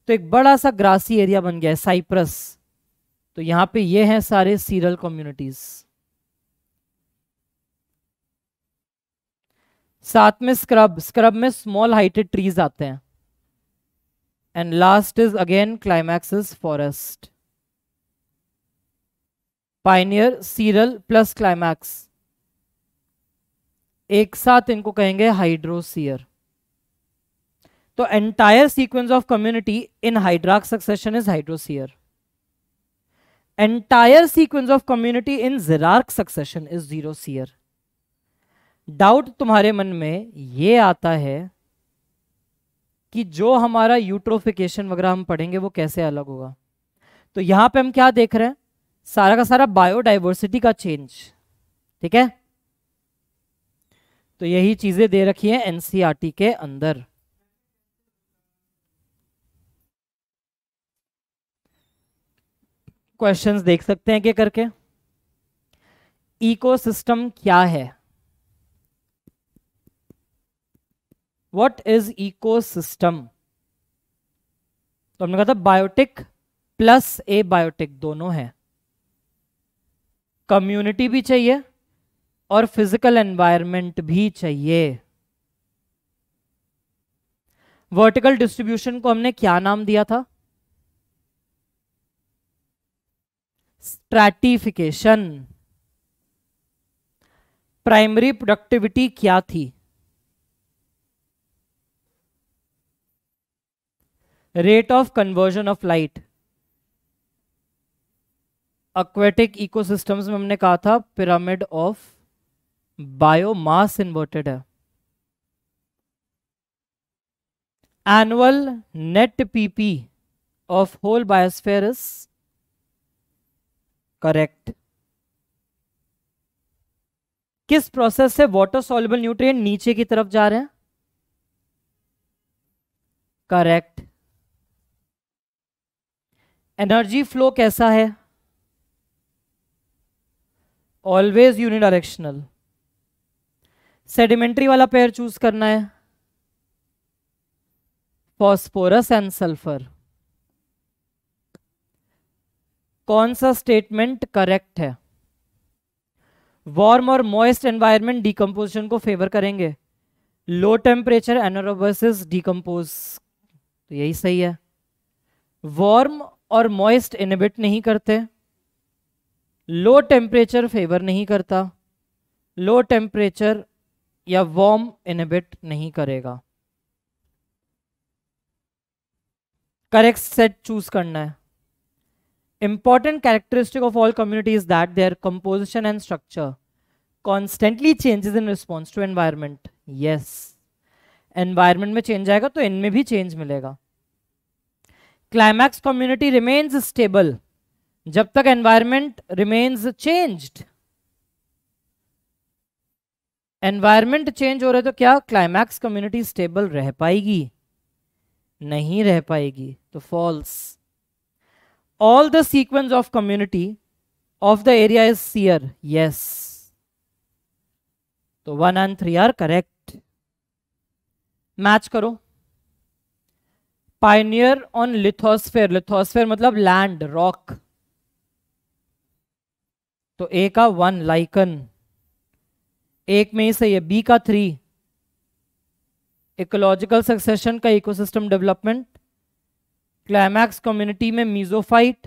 तो एक बड़ा सा ग्रासी एरिया बन गया है साइप्रस तो यहां पे ये हैं सारे सीरल कम्युनिटीज साथ में स्क्रब स्क्रब में स्मॉल हाइटेड ट्रीज आते हैं and last is again climax is forest pioneer seral plus climax एक साथ इनको कहेंगे हाइड्रोसियर तो entire sequence of community in hydrarch succession is hydrosere entire sequence of community in xerarch succession is xerosere doubt तुम्हारे मन में ये आता है कि जो हमारा यूट्रोफिकेशन वगैरह हम पढ़ेंगे वो कैसे अलग होगा तो यहां पे हम क्या देख रहे हैं सारा का सारा बायोडाइवर्सिटी का चेंज ठीक है तो यही चीजें दे रखी है एनसीआरटी e के अंदर क्वेश्चंस देख सकते हैं क्या करके इकोसिस्टम क्या है व्हाट इज इकोसिस्टम तो हमने कहा था बायोटिक प्लस ए बायोटिक दोनों हैं कम्युनिटी भी चाहिए और फिजिकल एनवायरनमेंट भी चाहिए वर्टिकल डिस्ट्रीब्यूशन को हमने क्या नाम दिया था स्ट्रैटिफिकेशन प्राइमरी प्रोडक्टिविटी क्या थी rate of conversion of light aquatic ecosystems में हमने कहा था पिरामिड ऑफ बायोमास इन्वर्टेड है annual net PP of whole biosphere is correct किस प्रोसेस से वाटर सॉल्युबल न्यूट्रिएंट नीचे की तरफ जा रहे हैं करेक्ट एनर्जी फ्लो कैसा है ऑलवेज यूनिडायरेक्शनल सेडिमेंट्री वाला पेयर चूज करना है फॉस्फोरस एंड सल्फर कौन सा स्टेटमेंट करेक्ट है वार्म और मॉइस्ट एनवायरनमेंट डिकम्पोजिशन को फेवर करेंगे लो टेम्परेचर एनोरोबर्सिस डिकम्पोज तो यही सही है वार्म और मॉइस्ट इनिबिट नहीं करते लो टेम्परेचर फेवर नहीं करता लो टेम्परेचर या वॉर्म इनहिबिट नहीं करेगा करेक्ट सेट चूज करना है important characteristic of all community is that their composition and structure constantly changes in response to environment yes environment में चेंज आएगा तो इनमें भी चेंज मिलेगा क्लाइमैक्स कम्युनिटी रिमेन्स स्टेबल जब तक environment remains changed environment change हो रहे तो क्या क्लाइमैक्स कम्युनिटी स्टेबल रह पाएगी नहीं रह पाएगी तो false all the sequence of community of the area is sere yes तो one and three are correct match करो पाइनियर ऑन लिथोस्फेयर लिथोस्फेयर मतलब लैंड रॉक तो ए का वन लाइकन एक में ही सही है बी का थ्री इकोलॉजिकल सक्सेशन का इकोसिस्टम डेवलपमेंट क्लाइमैक्स कम्युनिटी में मीजोफाइट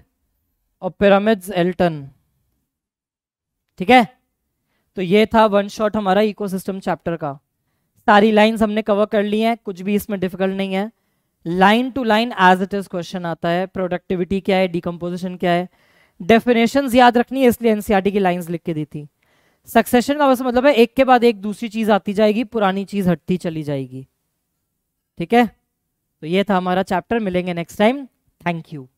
और पिरामिड्स एल्टन ठीक है तो ये था वन शॉट हमारा इकोसिस्टम चैप्टर का सारी लाइंस हमने कवर कर ली हैं कुछ भी इसमें डिफिकल्ट नहीं है line to line as it is question आता है प्रोडक्टिविटी क्या है डिकम्पोजिशन क्या है डेफिनेशन याद रखनी है इसलिए एनसीआरटी e की लाइन्स लिख के दी थी सक्सेशन का बस मतलब है एक के बाद एक दूसरी चीज आती जाएगी पुरानी चीज हटती चली जाएगी ठीक है तो ये था हमारा चैप्टर मिलेंगे नेक्स्ट टाइम थैंक यू